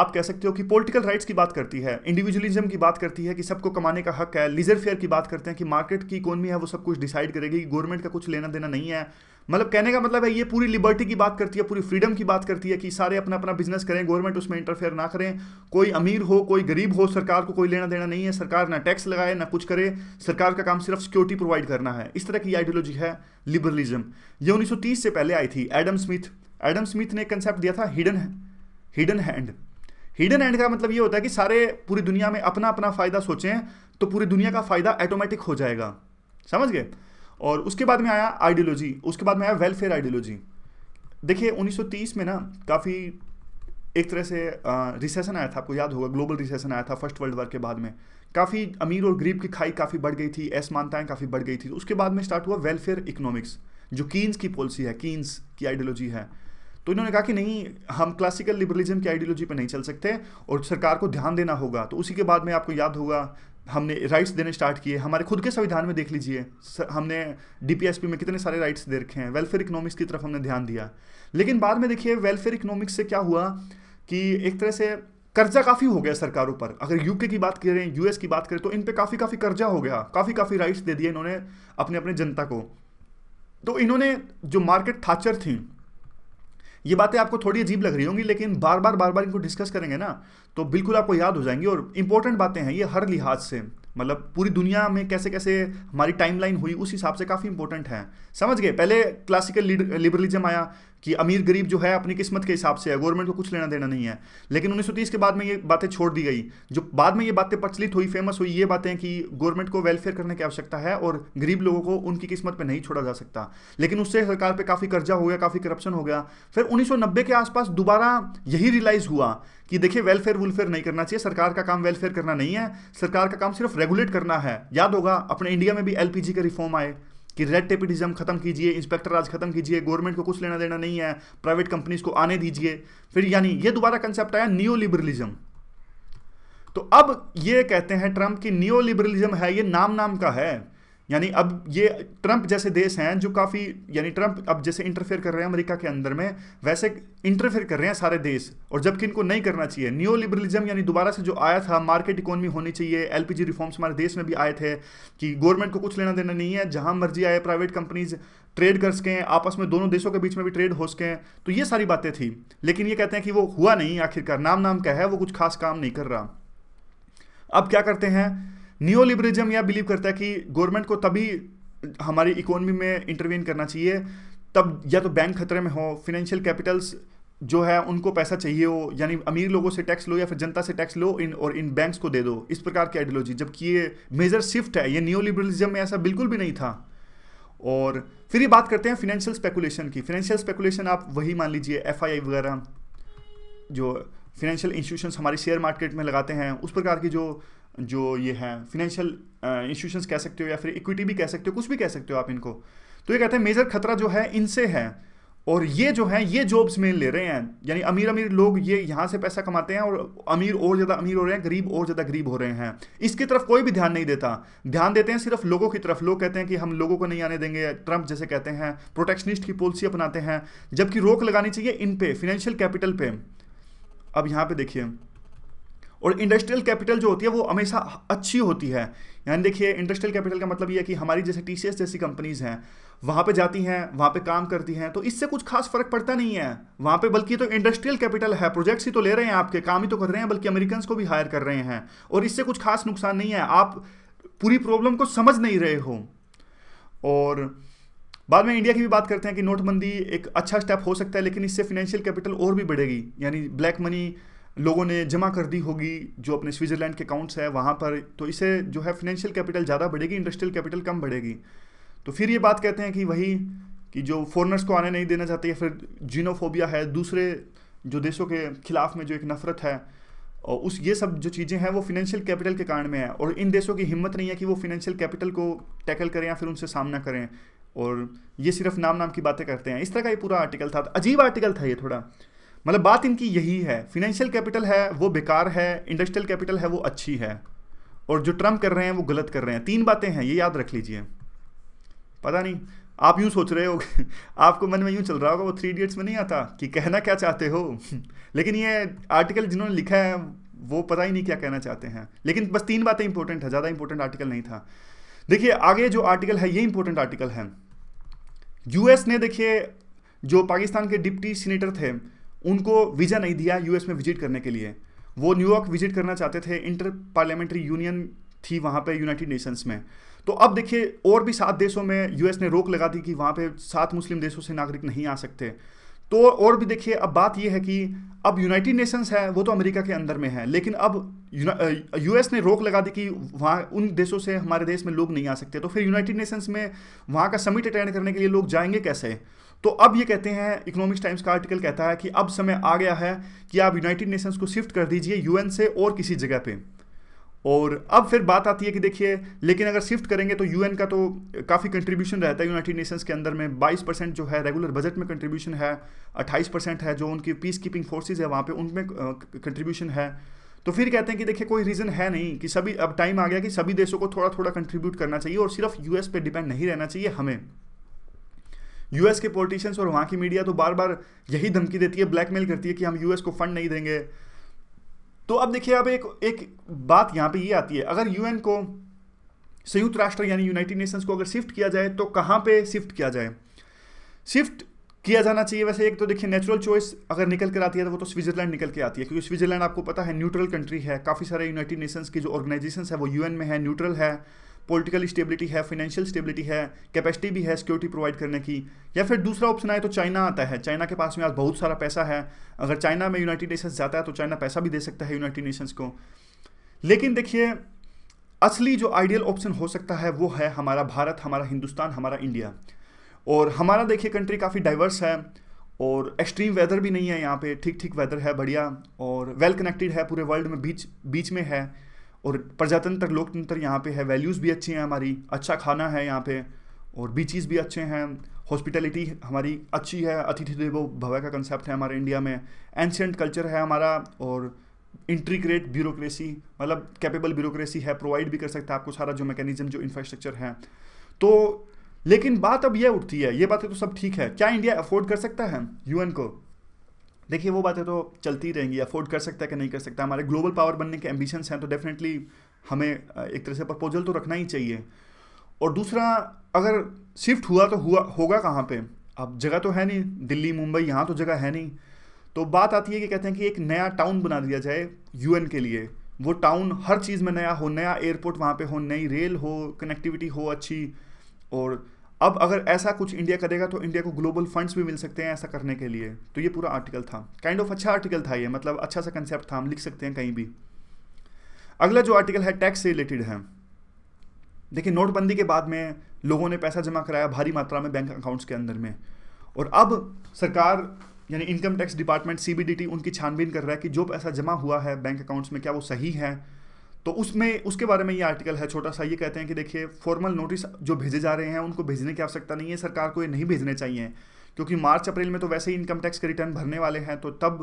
आप कह सकते हो कि पॉलिटिकल राइट्स की बात करती है इंडिविजुअलिज्म की बात करती है कि सबको कमाने का हक है लीजर फेयर की बात करते हैं कि मार्केट की इकोनमी है वो सब कुछ डिसाइड करेगी गवर्नमेंट का कुछ लेना देना नहीं है मतलब कहने का मतलब है ये पूरी लिबर्टी की बात करती है पूरी फ्रीडम की बात करती है कि सारे अपना अपना बिजनेस करें गवर्नमेंट उसमें इंटरफेयर ना करें कोई अमीर हो कोई गरीब हो सरकार को कोई लेना देना नहीं है सरकार ना टैक्स लगाए ना कुछ करे सरकार का काम सिर्फ सिक्योरिटी प्रोवाइड करना है इस तरह की आइडियोलॉजी है लिबरलिज्म ये उन्नीस से पहले आई थी एडम स्मिथ एडम स्मिथ ने एक कंसेप्ट दिया था hidden hidden hand hidden hand का मतलब ये होता है कि सारे पूरी दुनिया में अपना अपना फ़ायदा सोचें तो पूरी दुनिया का फ़ायदा ऑटोमेटिक हो जाएगा समझ गए और उसके बाद में आया आइडियोलॉजी उसके बाद में आया वेलफेयर आइडियोलॉजी देखिए 1930 में ना काफ़ी एक तरह से रिसेशन आया था आपको याद होगा ग्लोबल रिसेशन आया था फर्स्ट वर्ल्ड वॉर के बाद में काफ़ी अमीर और गरीब की खाई काफ़ी बढ़ गई थी असमानताएँ काफ़ी बढ़ गई थी उसके बाद में स्टार्ट हुआ वेलफेयर इकोनॉमिक्स जो कीन्स की पॉलिसी है कीन्स की आइडियोलॉजी है तो इन्होंने कहा कि नहीं हम क्लासिकल लिबरलिज्म की आइडियोलॉजी पर नहीं चल सकते और सरकार को ध्यान देना होगा तो उसी के बाद में आपको याद होगा हमने राइट्स देने स्टार्ट किए हमारे खुद के संविधान में देख लीजिए हमने डीपीएसपी में कितने सारे राइट्स दे रखे हैं वेलफेयर इकोनॉमिक्स की तरफ हमने ध्यान दिया लेकिन बाद में देखिए वेलफेयर इकोनॉमिक्स से क्या हुआ कि एक तरह से कर्जा काफ़ी हो गया सरकारों पर अगर यूके की बात करें यूएस की बात करें तो इन पर काफ़ी काफ़ी कर्जा हो गया काफ़ी काफ़ी राइट्स दे दिए इन्होंने अपने अपने जनता को तो इन्होंने जो मार्केट थाचर थी ये बातें आपको थोड़ी अजीब लग रही होंगी लेकिन बार बार बार बार इनको डिस्कस करेंगे ना तो बिल्कुल आपको याद हो जाएंगी और इंपॉर्टेंट बातें हैं ये हर लिहाज से मतलब पूरी दुनिया में कैसे कैसे हमारी टाइमलाइन हुई उस हिसाब से काफ़ी इंपॉर्टेंट है समझ गए पहले क्लासिकल लिबरलिज्म आया कि अमीर गरीब जो है अपनी किस्मत के हिसाब से है गवर्नमेंट को कुछ लेना देना नहीं है लेकिन उन्नीस के बाद में ये बातें छोड़ दी गई जो बाद में ये बातें प्रचलित हुई फेमस हुई ये बातें कि गवर्नमेंट को वेलफेयर करने की आवश्यकता है और गरीब लोगों को उनकी किस्मत पर नहीं छोड़ा जा सकता लेकिन उससे सरकार पर काफ़ी कर्जा हो गया काफ़ी करप्शन हो गया फिर उन्नीस के आसपास दोबारा यही रियलाइज हुआ कि देखिए वेलफेयर वुलफेयर नहीं करना चाहिए सरकार का काम वेलफेयर करना नहीं है सरकार का काम सिर्फ रेगुलेट करना है याद होगा अपने इंडिया में भी एलपीजी के रिफॉर्म आए कि रेड टेपिटिज्म खत्म कीजिए इंस्पेक्टर राज खत्म कीजिए गवर्नमेंट को कुछ लेना देना नहीं है प्राइवेट कंपनीज को आने दीजिए फिर यानी ये दोबारा कंसेप्ट आया न्यू लिबरलिज्म तो अब ये कहते हैं ट्रंप की न्यू लिबरलिज्म है ये नाम नाम का है यानी अब ये ट्रंप जैसे देश हैं जो काफ़ी यानी ट्रंप अब जैसे इंटरफेयर कर रहे हैं अमेरिका के अंदर में वैसे इंटरफेयर कर रहे हैं सारे देश और जबकि इनको नहीं करना चाहिए न्यू लिबरलिज्म यानी दोबारा से जो आया था मार्केट इकोनॉमी होनी चाहिए एलपीजी रिफॉर्म्स हमारे देश में भी आए थे कि गवर्नमेंट को कुछ लेना देना नहीं है जहाँ मर्जी आए प्राइवेट कंपनीज ट्रेड कर सकें आपस में दोनों देशों के बीच में भी ट्रेड हो सकें तो ये सारी बातें थी लेकिन ये कहते हैं कि वो हुआ नहीं आखिरकार नाम नाम क्या है वो कुछ खास काम नहीं कर रहा अब क्या करते हैं न्यू लिबरिज्म यह बिलीव करता है कि गवर्नमेंट को तभी हमारी इकोनॉमी में इंटरवीन करना चाहिए तब या तो बैंक खतरे में हो फिनेंशियल कैपिटल्स जो है उनको पैसा चाहिए हो यानी अमीर लोगों से टैक्स लो या फिर जनता से टैक्स लो इन और इन बैंक्स को दे दो इस प्रकार की आइडियोलॉजी जबकि ये मेजर शिफ्ट है ये न्यू लिबरलिज्म में ऐसा बिल्कुल भी नहीं था और फिर ये बात करते हैं फिनेंशियल स्पेकुलेशन की फिनेंशियल स्पेकुलेशन आप वही मान लीजिए एफ वगैरह जो फाइनेंशियल इंस्टीट्यूशंस हमारी शेयर मार्केट में लगाते हैं उस प्रकार की जो जो ये हैं फिनेंशियल इंस्टीट्यूशंस कह सकते हो या फिर इक्विटी भी कह सकते हो कुछ भी कह सकते हो आप इनको तो ये कहते हैं मेजर खतरा जो है इनसे है और ये जो है ये जॉब्स में ले रहे हैं यानी अमीर अमीर लोग ये यहाँ से पैसा कमाते हैं और अमीर और ज़्यादा अमीर हो रहे हैं गरीब और ज़्यादा गरीब हो रहे हैं इसकी तरफ कोई भी ध्यान नहीं देता ध्यान देते हैं सिर्फ लोगों की तरफ लोग कहते हैं कि हम लोगों को नहीं आने देंगे ट्रंप जैसे कहते हैं प्रोटेक्शनिस्ट की पॉलिसी अपनाते हैं जबकि रोक लगानी चाहिए इन पे फिनेंशियल कैपिटल पे अब यहाँ पे देखिए और इंडस्ट्रियल कैपिटल जो होती है वो हमेशा अच्छी होती है यानी देखिए इंडस्ट्रियल कैपिटल का मतलब ये है कि हमारी जैसे टी जैसी कंपनीज हैं वहाँ पे जाती हैं वहाँ पे काम करती हैं तो इससे कुछ खास फर्क पड़ता नहीं है वहाँ पे बल्कि तो इंडस्ट्रियल कैपिटल है प्रोजेक्ट्स ही तो ले रहे हैं आपके काम ही तो कर रहे हैं बल्कि अमेरिकन को भी हायर कर रहे हैं और इससे कुछ खास नुकसान नहीं है आप पूरी प्रॉब्लम को समझ नहीं रहे हो और बाद में इंडिया की भी बात करते हैं कि नोटबंदी एक अच्छा स्टेप हो सकता है लेकिन इससे फाइनेंशियल कैपिटल और भी बढ़ेगी यानी ब्लैक मनी लोगों ने जमा कर दी होगी जो अपने स्विट्ज़रलैंड के अकाउंट्स है वहाँ पर तो इसे जो है फिनेंशियल कैपिटल ज़्यादा बढ़ेगी इंडस्ट्रियल कैपिटल कम बढ़ेगी तो फिर ये बात कहते हैं कि वही कि जो फॉरनर्स को आने नहीं देना चाहते या फिर जीनोफोबिया है दूसरे जो देशों के खिलाफ में जो एक नफरत है और उस ये सब जो चीज़ें हैं वो फिनेंशियल कैपिटल के कारण में है और इन देशों की हिम्मत नहीं है कि वो फिनेंशियल कैपिटल को टैकल करें या फिर उनसे सामना करें और ये सिर्फ नाम नाम की बातें करते हैं इस तरह का ये पूरा आर्टिकल था अजीब आर्टिकल था ये थोड़ा मतलब बात इनकी यही है फिनेंशियल कैपिटल है वो बेकार है इंडस्ट्रियल कैपिटल है वो अच्छी है और जो ट्रम्प कर रहे हैं वो गलत कर रहे हैं तीन बातें हैं ये याद रख लीजिए पता नहीं आप यूँ सोच रहे हो [laughs] आपको मन में यूँ चल रहा होगा वो थ्री इडियट्स में नहीं आता कि कहना क्या चाहते हो [laughs] लेकिन ये आर्टिकल जिन्होंने लिखा है वो पता ही नहीं क्या कहना चाहते हैं लेकिन बस तीन बातें इंपॉर्टेंट है ज़्यादा इंपॉर्टेंट आर्टिकल नहीं था देखिए आगे जो आर्टिकल है ये इंपॉर्टेंट आर्टिकल है यूएस ने देखिए जो पाकिस्तान के डिप्टी सीनेटर थे उनको वीज़ा नहीं दिया यूएस में विजिट करने के लिए वो न्यूयॉर्क विजिट करना चाहते थे इंटर पार्लियामेंट्री यूनियन थी वहाँ पे यूनाइटेड नेशंस में तो अब देखिए और भी सात देशों में यूएस ने रोक लगा दी कि वहाँ पे सात मुस्लिम देशों से नागरिक नहीं आ सकते तो और भी देखिए अब बात यह है कि अब यूनाइटेड नेशंस है वो तो अमेरिका के अंदर में है लेकिन अब यूएस ने रोक लगा दी कि वहाँ उन देशों से हमारे देश में लोग नहीं आ सकते तो फिर यूनाइटेड नेशंस में वहाँ का समिट अटेंड करने के लिए लोग जाएंगे कैसे तो अब ये कहते हैं इकोनॉमिक्स टाइम्स का आर्टिकल कहता है कि अब समय आ गया है कि आप यूनाइटेड नेशंस को शिफ्ट कर दीजिए यूएन से और किसी जगह पर और अब फिर बात आती है कि देखिए लेकिन अगर शिफ्ट करेंगे तो यूएन का तो काफ़ी कंट्रीब्यूशन रहता है यूनाइटेड नेशंस के अंदर में 22 परसेंट जो है रेगुलर बजट में कंट्रीब्यूशन है 28 परसेंट है जो उनकी पीस कीपिंग फोर्सेज है वहाँ पे उनमें कंट्रीब्यूशन है तो फिर कहते हैं कि देखिए कोई रीज़न है नहीं कि सभी अब टाइम आ गया कि सभी देशों को थोड़ा थोड़ा कंट्रीब्यूट करना चाहिए और सिर्फ यूएस पे डिपेंड नहीं रहना चाहिए हमें यूएस के पॉलिटिशियंस और वहाँ की मीडिया तो बार बार यही धमकी देती है ब्लैकमेल करती है कि हम यूएस को फंड नहीं देंगे तो अब देखिए अब एक एक बात यहाँ पे ये आती है अगर यूएन को संयुक्त राष्ट्र यानी यूनाइटेड नेशंस को अगर शिफ्ट किया जाए तो कहाँ पे शिफ्ट किया जाए शिफ्ट किया जाना चाहिए वैसे एक तो देखिए नेचुरल चॉइस अगर निकल कर आती है तो वो तो स्विट्जरलैंड निकल के आती है क्योंकि स्विट्जरलैंड आपको पता है न्यूट्रल कंट्री है काफ़ी सारे यूनाइटेड नेशंस की जो ऑर्गेनाइजेशन है वो यूएन में है न्यूट्रल है पॉलिटिकल स्टेबिलिटी है फाइनेंशियल स्टेबिलिटी है कैपेसिटी भी है सिक्योरिटी प्रोवाइड करने की या फिर दूसरा ऑप्शन आए तो चाइना आता है चाइना के पास में आज बहुत सारा पैसा है अगर चाइना में यूनाइटेड नेशंस जाता है तो चाइना पैसा भी दे सकता है यूनाइटेड नेशंस को लेकिन देखिए असली जो आइडियल ऑप्शन हो सकता है वो है हमारा भारत हमारा हिंदुस्तान हमारा इंडिया और हमारा देखिए कंट्री काफ़ी डाइवर्स है और एक्सट्रीम वेदर भी नहीं है यहाँ पे ठीक ठीक वेदर है बढ़िया और वेल कनेक्टेड है पूरे वर्ल्ड में बीच बीच में है और प्रजातंत्र लोकतंत्र यहाँ पे है वैल्यूज़ भी अच्छी हैं हमारी अच्छा खाना है यहाँ पे और बीचेस भी अच्छे हैं हॉस्पिटलिटी हमारी अच्छी है अतिथि देवो भव का कंसेप्ट है हमारे इंडिया में एंशेंट कल्चर है हमारा और इंट्रीग्रेट ब्यूरोक्रेसी मतलब कैपेबल ब्यूरोक्रेसी है प्रोवाइड भी कर सकता है आपको सारा जो मैकेनिज्म जो इंफ्रास्ट्रक्चर है तो लेकिन बात अब यह उठती है ये बातें तो सब ठीक है क्या इंडिया अफोर्ड कर सकता है यूएन को देखिए वो बातें तो चलती रहेंगी अफोर्ड कर सकता है कि नहीं कर सकता हमारे ग्लोबल पावर बनने के एम्बिशंस हैं तो डेफिनेटली हमें एक तरह से प्रपोजल तो रखना ही चाहिए और दूसरा अगर शिफ्ट हुआ तो हुआ होगा कहाँ पर अब जगह तो है नहीं दिल्ली मुंबई यहाँ तो जगह है नहीं तो बात आती है कि कहते हैं कि एक नया टाउन बना दिया जाए यूएन के लिए वो टाउन हर चीज़ में नया हो नया एयरपोर्ट वहाँ पे हो नई रेल हो कनेक्टिविटी हो अच्छी और अब अगर ऐसा कुछ इंडिया करेगा तो इंडिया को ग्लोबल फंड्स भी मिल सकते हैं ऐसा करने के लिए तो ये पूरा आर्टिकल था काइंड kind ऑफ of अच्छा आर्टिकल था ये मतलब अच्छा सा कंसेप्ट था हम लिख सकते हैं कहीं भी अगला जो आर्टिकल है टैक्स से रिलेटेड है देखिए नोटबंदी के बाद में लोगों ने पैसा जमा कराया भारी मात्रा में बैंक अकाउंट्स के अंदर में और अब सरकार यानी इनकम टैक्स डिपार्टमेंट सी उनकी छानबीन कर रहा है कि जो पैसा जमा हुआ है बैंक अकाउंट्स में क्या वो सही है तो उसमें उसके बारे में ये आर्टिकल है छोटा सा ये कहते हैं कि देखिए फॉर्मल नोटिस जो भेजे जा रहे हैं उनको भेजने की आवश्यकता नहीं है सरकार को ये नहीं भेजने चाहिए क्योंकि मार्च अप्रैल में तो वैसे ही इनकम टैक्स के रिटर्न भरने वाले हैं तो तब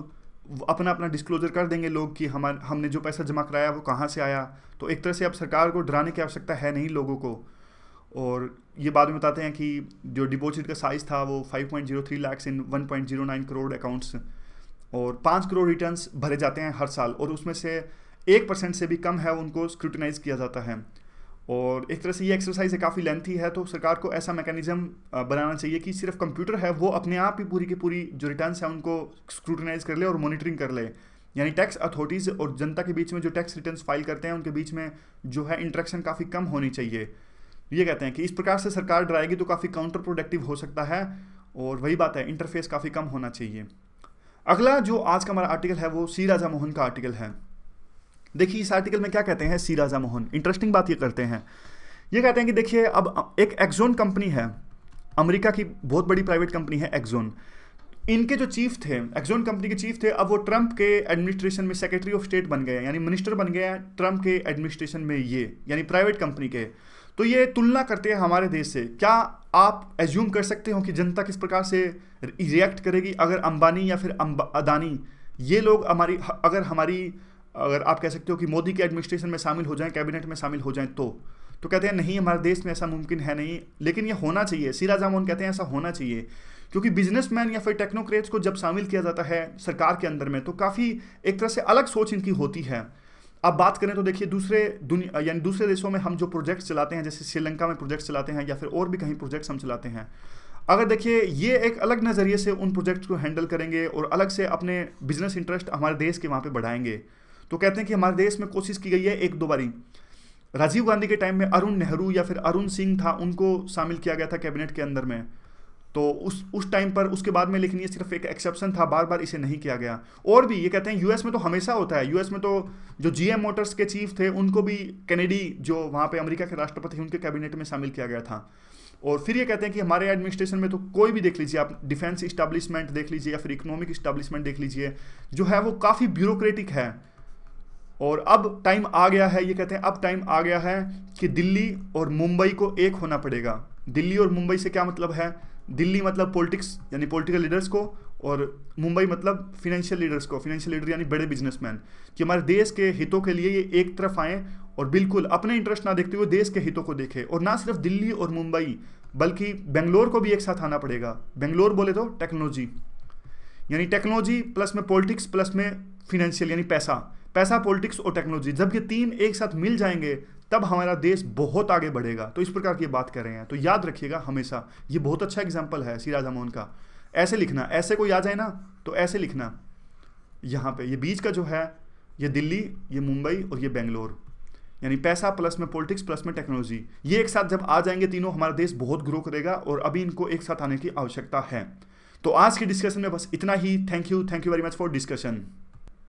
अपना अपना डिस्क्लोजर कर देंगे लोग कि हम हमने जो पैसा जमा कराया वो कहाँ से आया तो एक तरह से अब सरकार को डराने की आवश्यकता है नहीं लोगों को और ये बाद में बताते हैं कि जो डिपॉजिट का साइज़ था वो 5.03 लाख इन 1.09 करोड़ अकाउंट्स और पाँच करोड़ रिटर्न्स भरे जाते हैं हर साल और उसमें से एक परसेंट से भी कम है उनको स्क्रूटिनाइज किया जाता है और एक तरह से ये एक्सरसाइज काफ़ी लेंथी है तो सरकार को ऐसा मैकेनिज्म बनाना चाहिए कि सिर्फ कंप्यूटर है वो अपने आप ही पूरी की पूरी जो रिटर्न है उनको स्क्रूटिनाइज कर ले और मॉनिटरिंग कर ले यानी टैक्स अथॉरिटीज़ और जनता के बीच में जो टैक्स रिटर्न फाइल करते हैं उनके बीच में जो है इंट्रैक्शन काफ़ी कम होनी चाहिए ये कहते हैं कि इस प्रकार से सरकार डराएगी तो काफ़ी काउंटर प्रोडक्टिव हो सकता है और वही बात है इंटरफेस काफ़ी कम होना चाहिए अगला जो आज का हमारा आर्टिकल है वो सी राजा मोहन का आर्टिकल है देखिए इस आर्टिकल में क्या कहते हैं सी राजा मोहन इंटरेस्टिंग बात ये करते हैं ये कहते हैं कि देखिए अब एक एक्जोन कंपनी है अमेरिका की बहुत बड़ी प्राइवेट कंपनी है एक्जोन इनके जो चीफ थे एक्जोन कंपनी के चीफ थे अब वो ट्रंप के एडमिनिस्ट्रेशन में सेक्रेटरी ऑफ स्टेट बन गए यानी मिनिस्टर बन गए हैं ट्रंप के एडमिनिस्ट्रेशन में ये यानी प्राइवेट कंपनी के तो ये तुलना करते हैं हमारे देश से क्या आप एज्यूम कर सकते हो कि जनता किस प्रकार से रिएक्ट करेगी अगर अंबानी या फिर अदानी ये लोग हमारी अगर हमारी अगर आप कह सकते हो कि मोदी के एडमिनिस्ट्रेशन में शामिल हो जाएं कैबिनेट में शामिल हो जाएं तो तो कहते हैं नहीं हमारे देश में ऐसा मुमकिन है नहीं लेकिन ये होना चाहिए सीरा अमोन कहते हैं ऐसा होना चाहिए क्योंकि बिजनेसमैन या फिर टेक्नोक्रेट्स को जब शामिल किया जाता है सरकार के अंदर में तो काफ़ी एक तरह से अलग सोच इनकी होती है अब बात करें तो देखिए दूसरे दुनिया यानी दूसरे देशों में हम जो प्रोजेक्ट्स चलाते हैं जैसे श्रीलंका में प्रोजेक्ट्स चलाते हैं या फिर और भी कहीं प्रोजेक्ट्स हम चलाते हैं अगर देखिए ये एक अलग नज़रिए से उन प्रोजेक्ट्स को हैंडल करेंगे और अलग से अपने बिजनेस इंटरेस्ट हमारे देश के वहाँ पर बढ़ाएंगे तो कहते हैं कि हमारे देश में कोशिश की गई है एक दो बारी राजीव गांधी के टाइम में अरुण नेहरू या फिर अरुण सिंह था उनको शामिल किया गया था कैबिनेट के अंदर में तो उस उस टाइम पर उसके बाद में लेकिन ये सिर्फ एक एक्सेप्शन था बार बार इसे नहीं किया गया और भी ये कहते हैं यूएस में तो हमेशा होता है यूएस में तो जो जीएम मोटर्स के चीफ थे उनको भी कैनेडी जो वहाँ पे अमेरिका के राष्ट्रपति उनके कैबिनेट में शामिल किया गया था और फिर ये कहते हैं कि हमारे एडमिनिस्ट्रेशन में तो कोई भी देख लीजिए आप डिफेंस इस्टेब्लिशमेंट देख लीजिए या फिर इकोनॉमिक इस्टेब्लिशमेंट देख लीजिए जो है वो काफ़ी ब्यूरोक्रेटिक है और अब टाइम आ गया है ये कहते हैं अब टाइम आ गया है कि दिल्ली और मुंबई को एक होना पड़ेगा दिल्ली और मुंबई से क्या मतलब है दिल्ली मतलब पॉलिटिक्स यानी पॉलिटिकल लीडर्स को और मुंबई मतलब फिनेंशियल लीडर्स को फिनेंशियल लीडर यानी बड़े बिजनेसमैन कि हमारे देश के हितों के लिए ये एक तरफ आएँ और बिल्कुल अपने इंटरेस्ट ना देखते हुए देश के हितों को देखें और ना सिर्फ दिल्ली और मुंबई बल्कि बेंगलोर को भी एक साथ आना पड़ेगा बेंगलोर बोले तो टेक्नोलॉजी यानी टेक्नोलॉजी प्लस में पॉलिटिक्स प्लस में फिनेंशियल यानी पैसा पैसा पॉलिटिक्स और टेक्नोलॉजी जब ये तीन एक साथ मिल जाएंगे तब हमारा देश बहुत आगे बढ़ेगा तो इस प्रकार की बात कर रहे हैं तो याद रखिएगा हमेशा ये बहुत अच्छा एग्जाम्पल है सिराज अमोन का ऐसे लिखना ऐसे कोई आ जाए ना तो ऐसे लिखना यहाँ पे ये बीच का जो है ये दिल्ली ये मुंबई और ये बेंगलोर यानी पैसा प्लस में पॉलिटिक्स प्लस में टेक्नोलॉजी ये एक साथ जब आ जाएंगे तीनों हमारा देश बहुत ग्रो करेगा और अभी इनको एक साथ आने की आवश्यकता है तो आज की डिस्कशन में बस इतना ही thank you thank you very much for discussion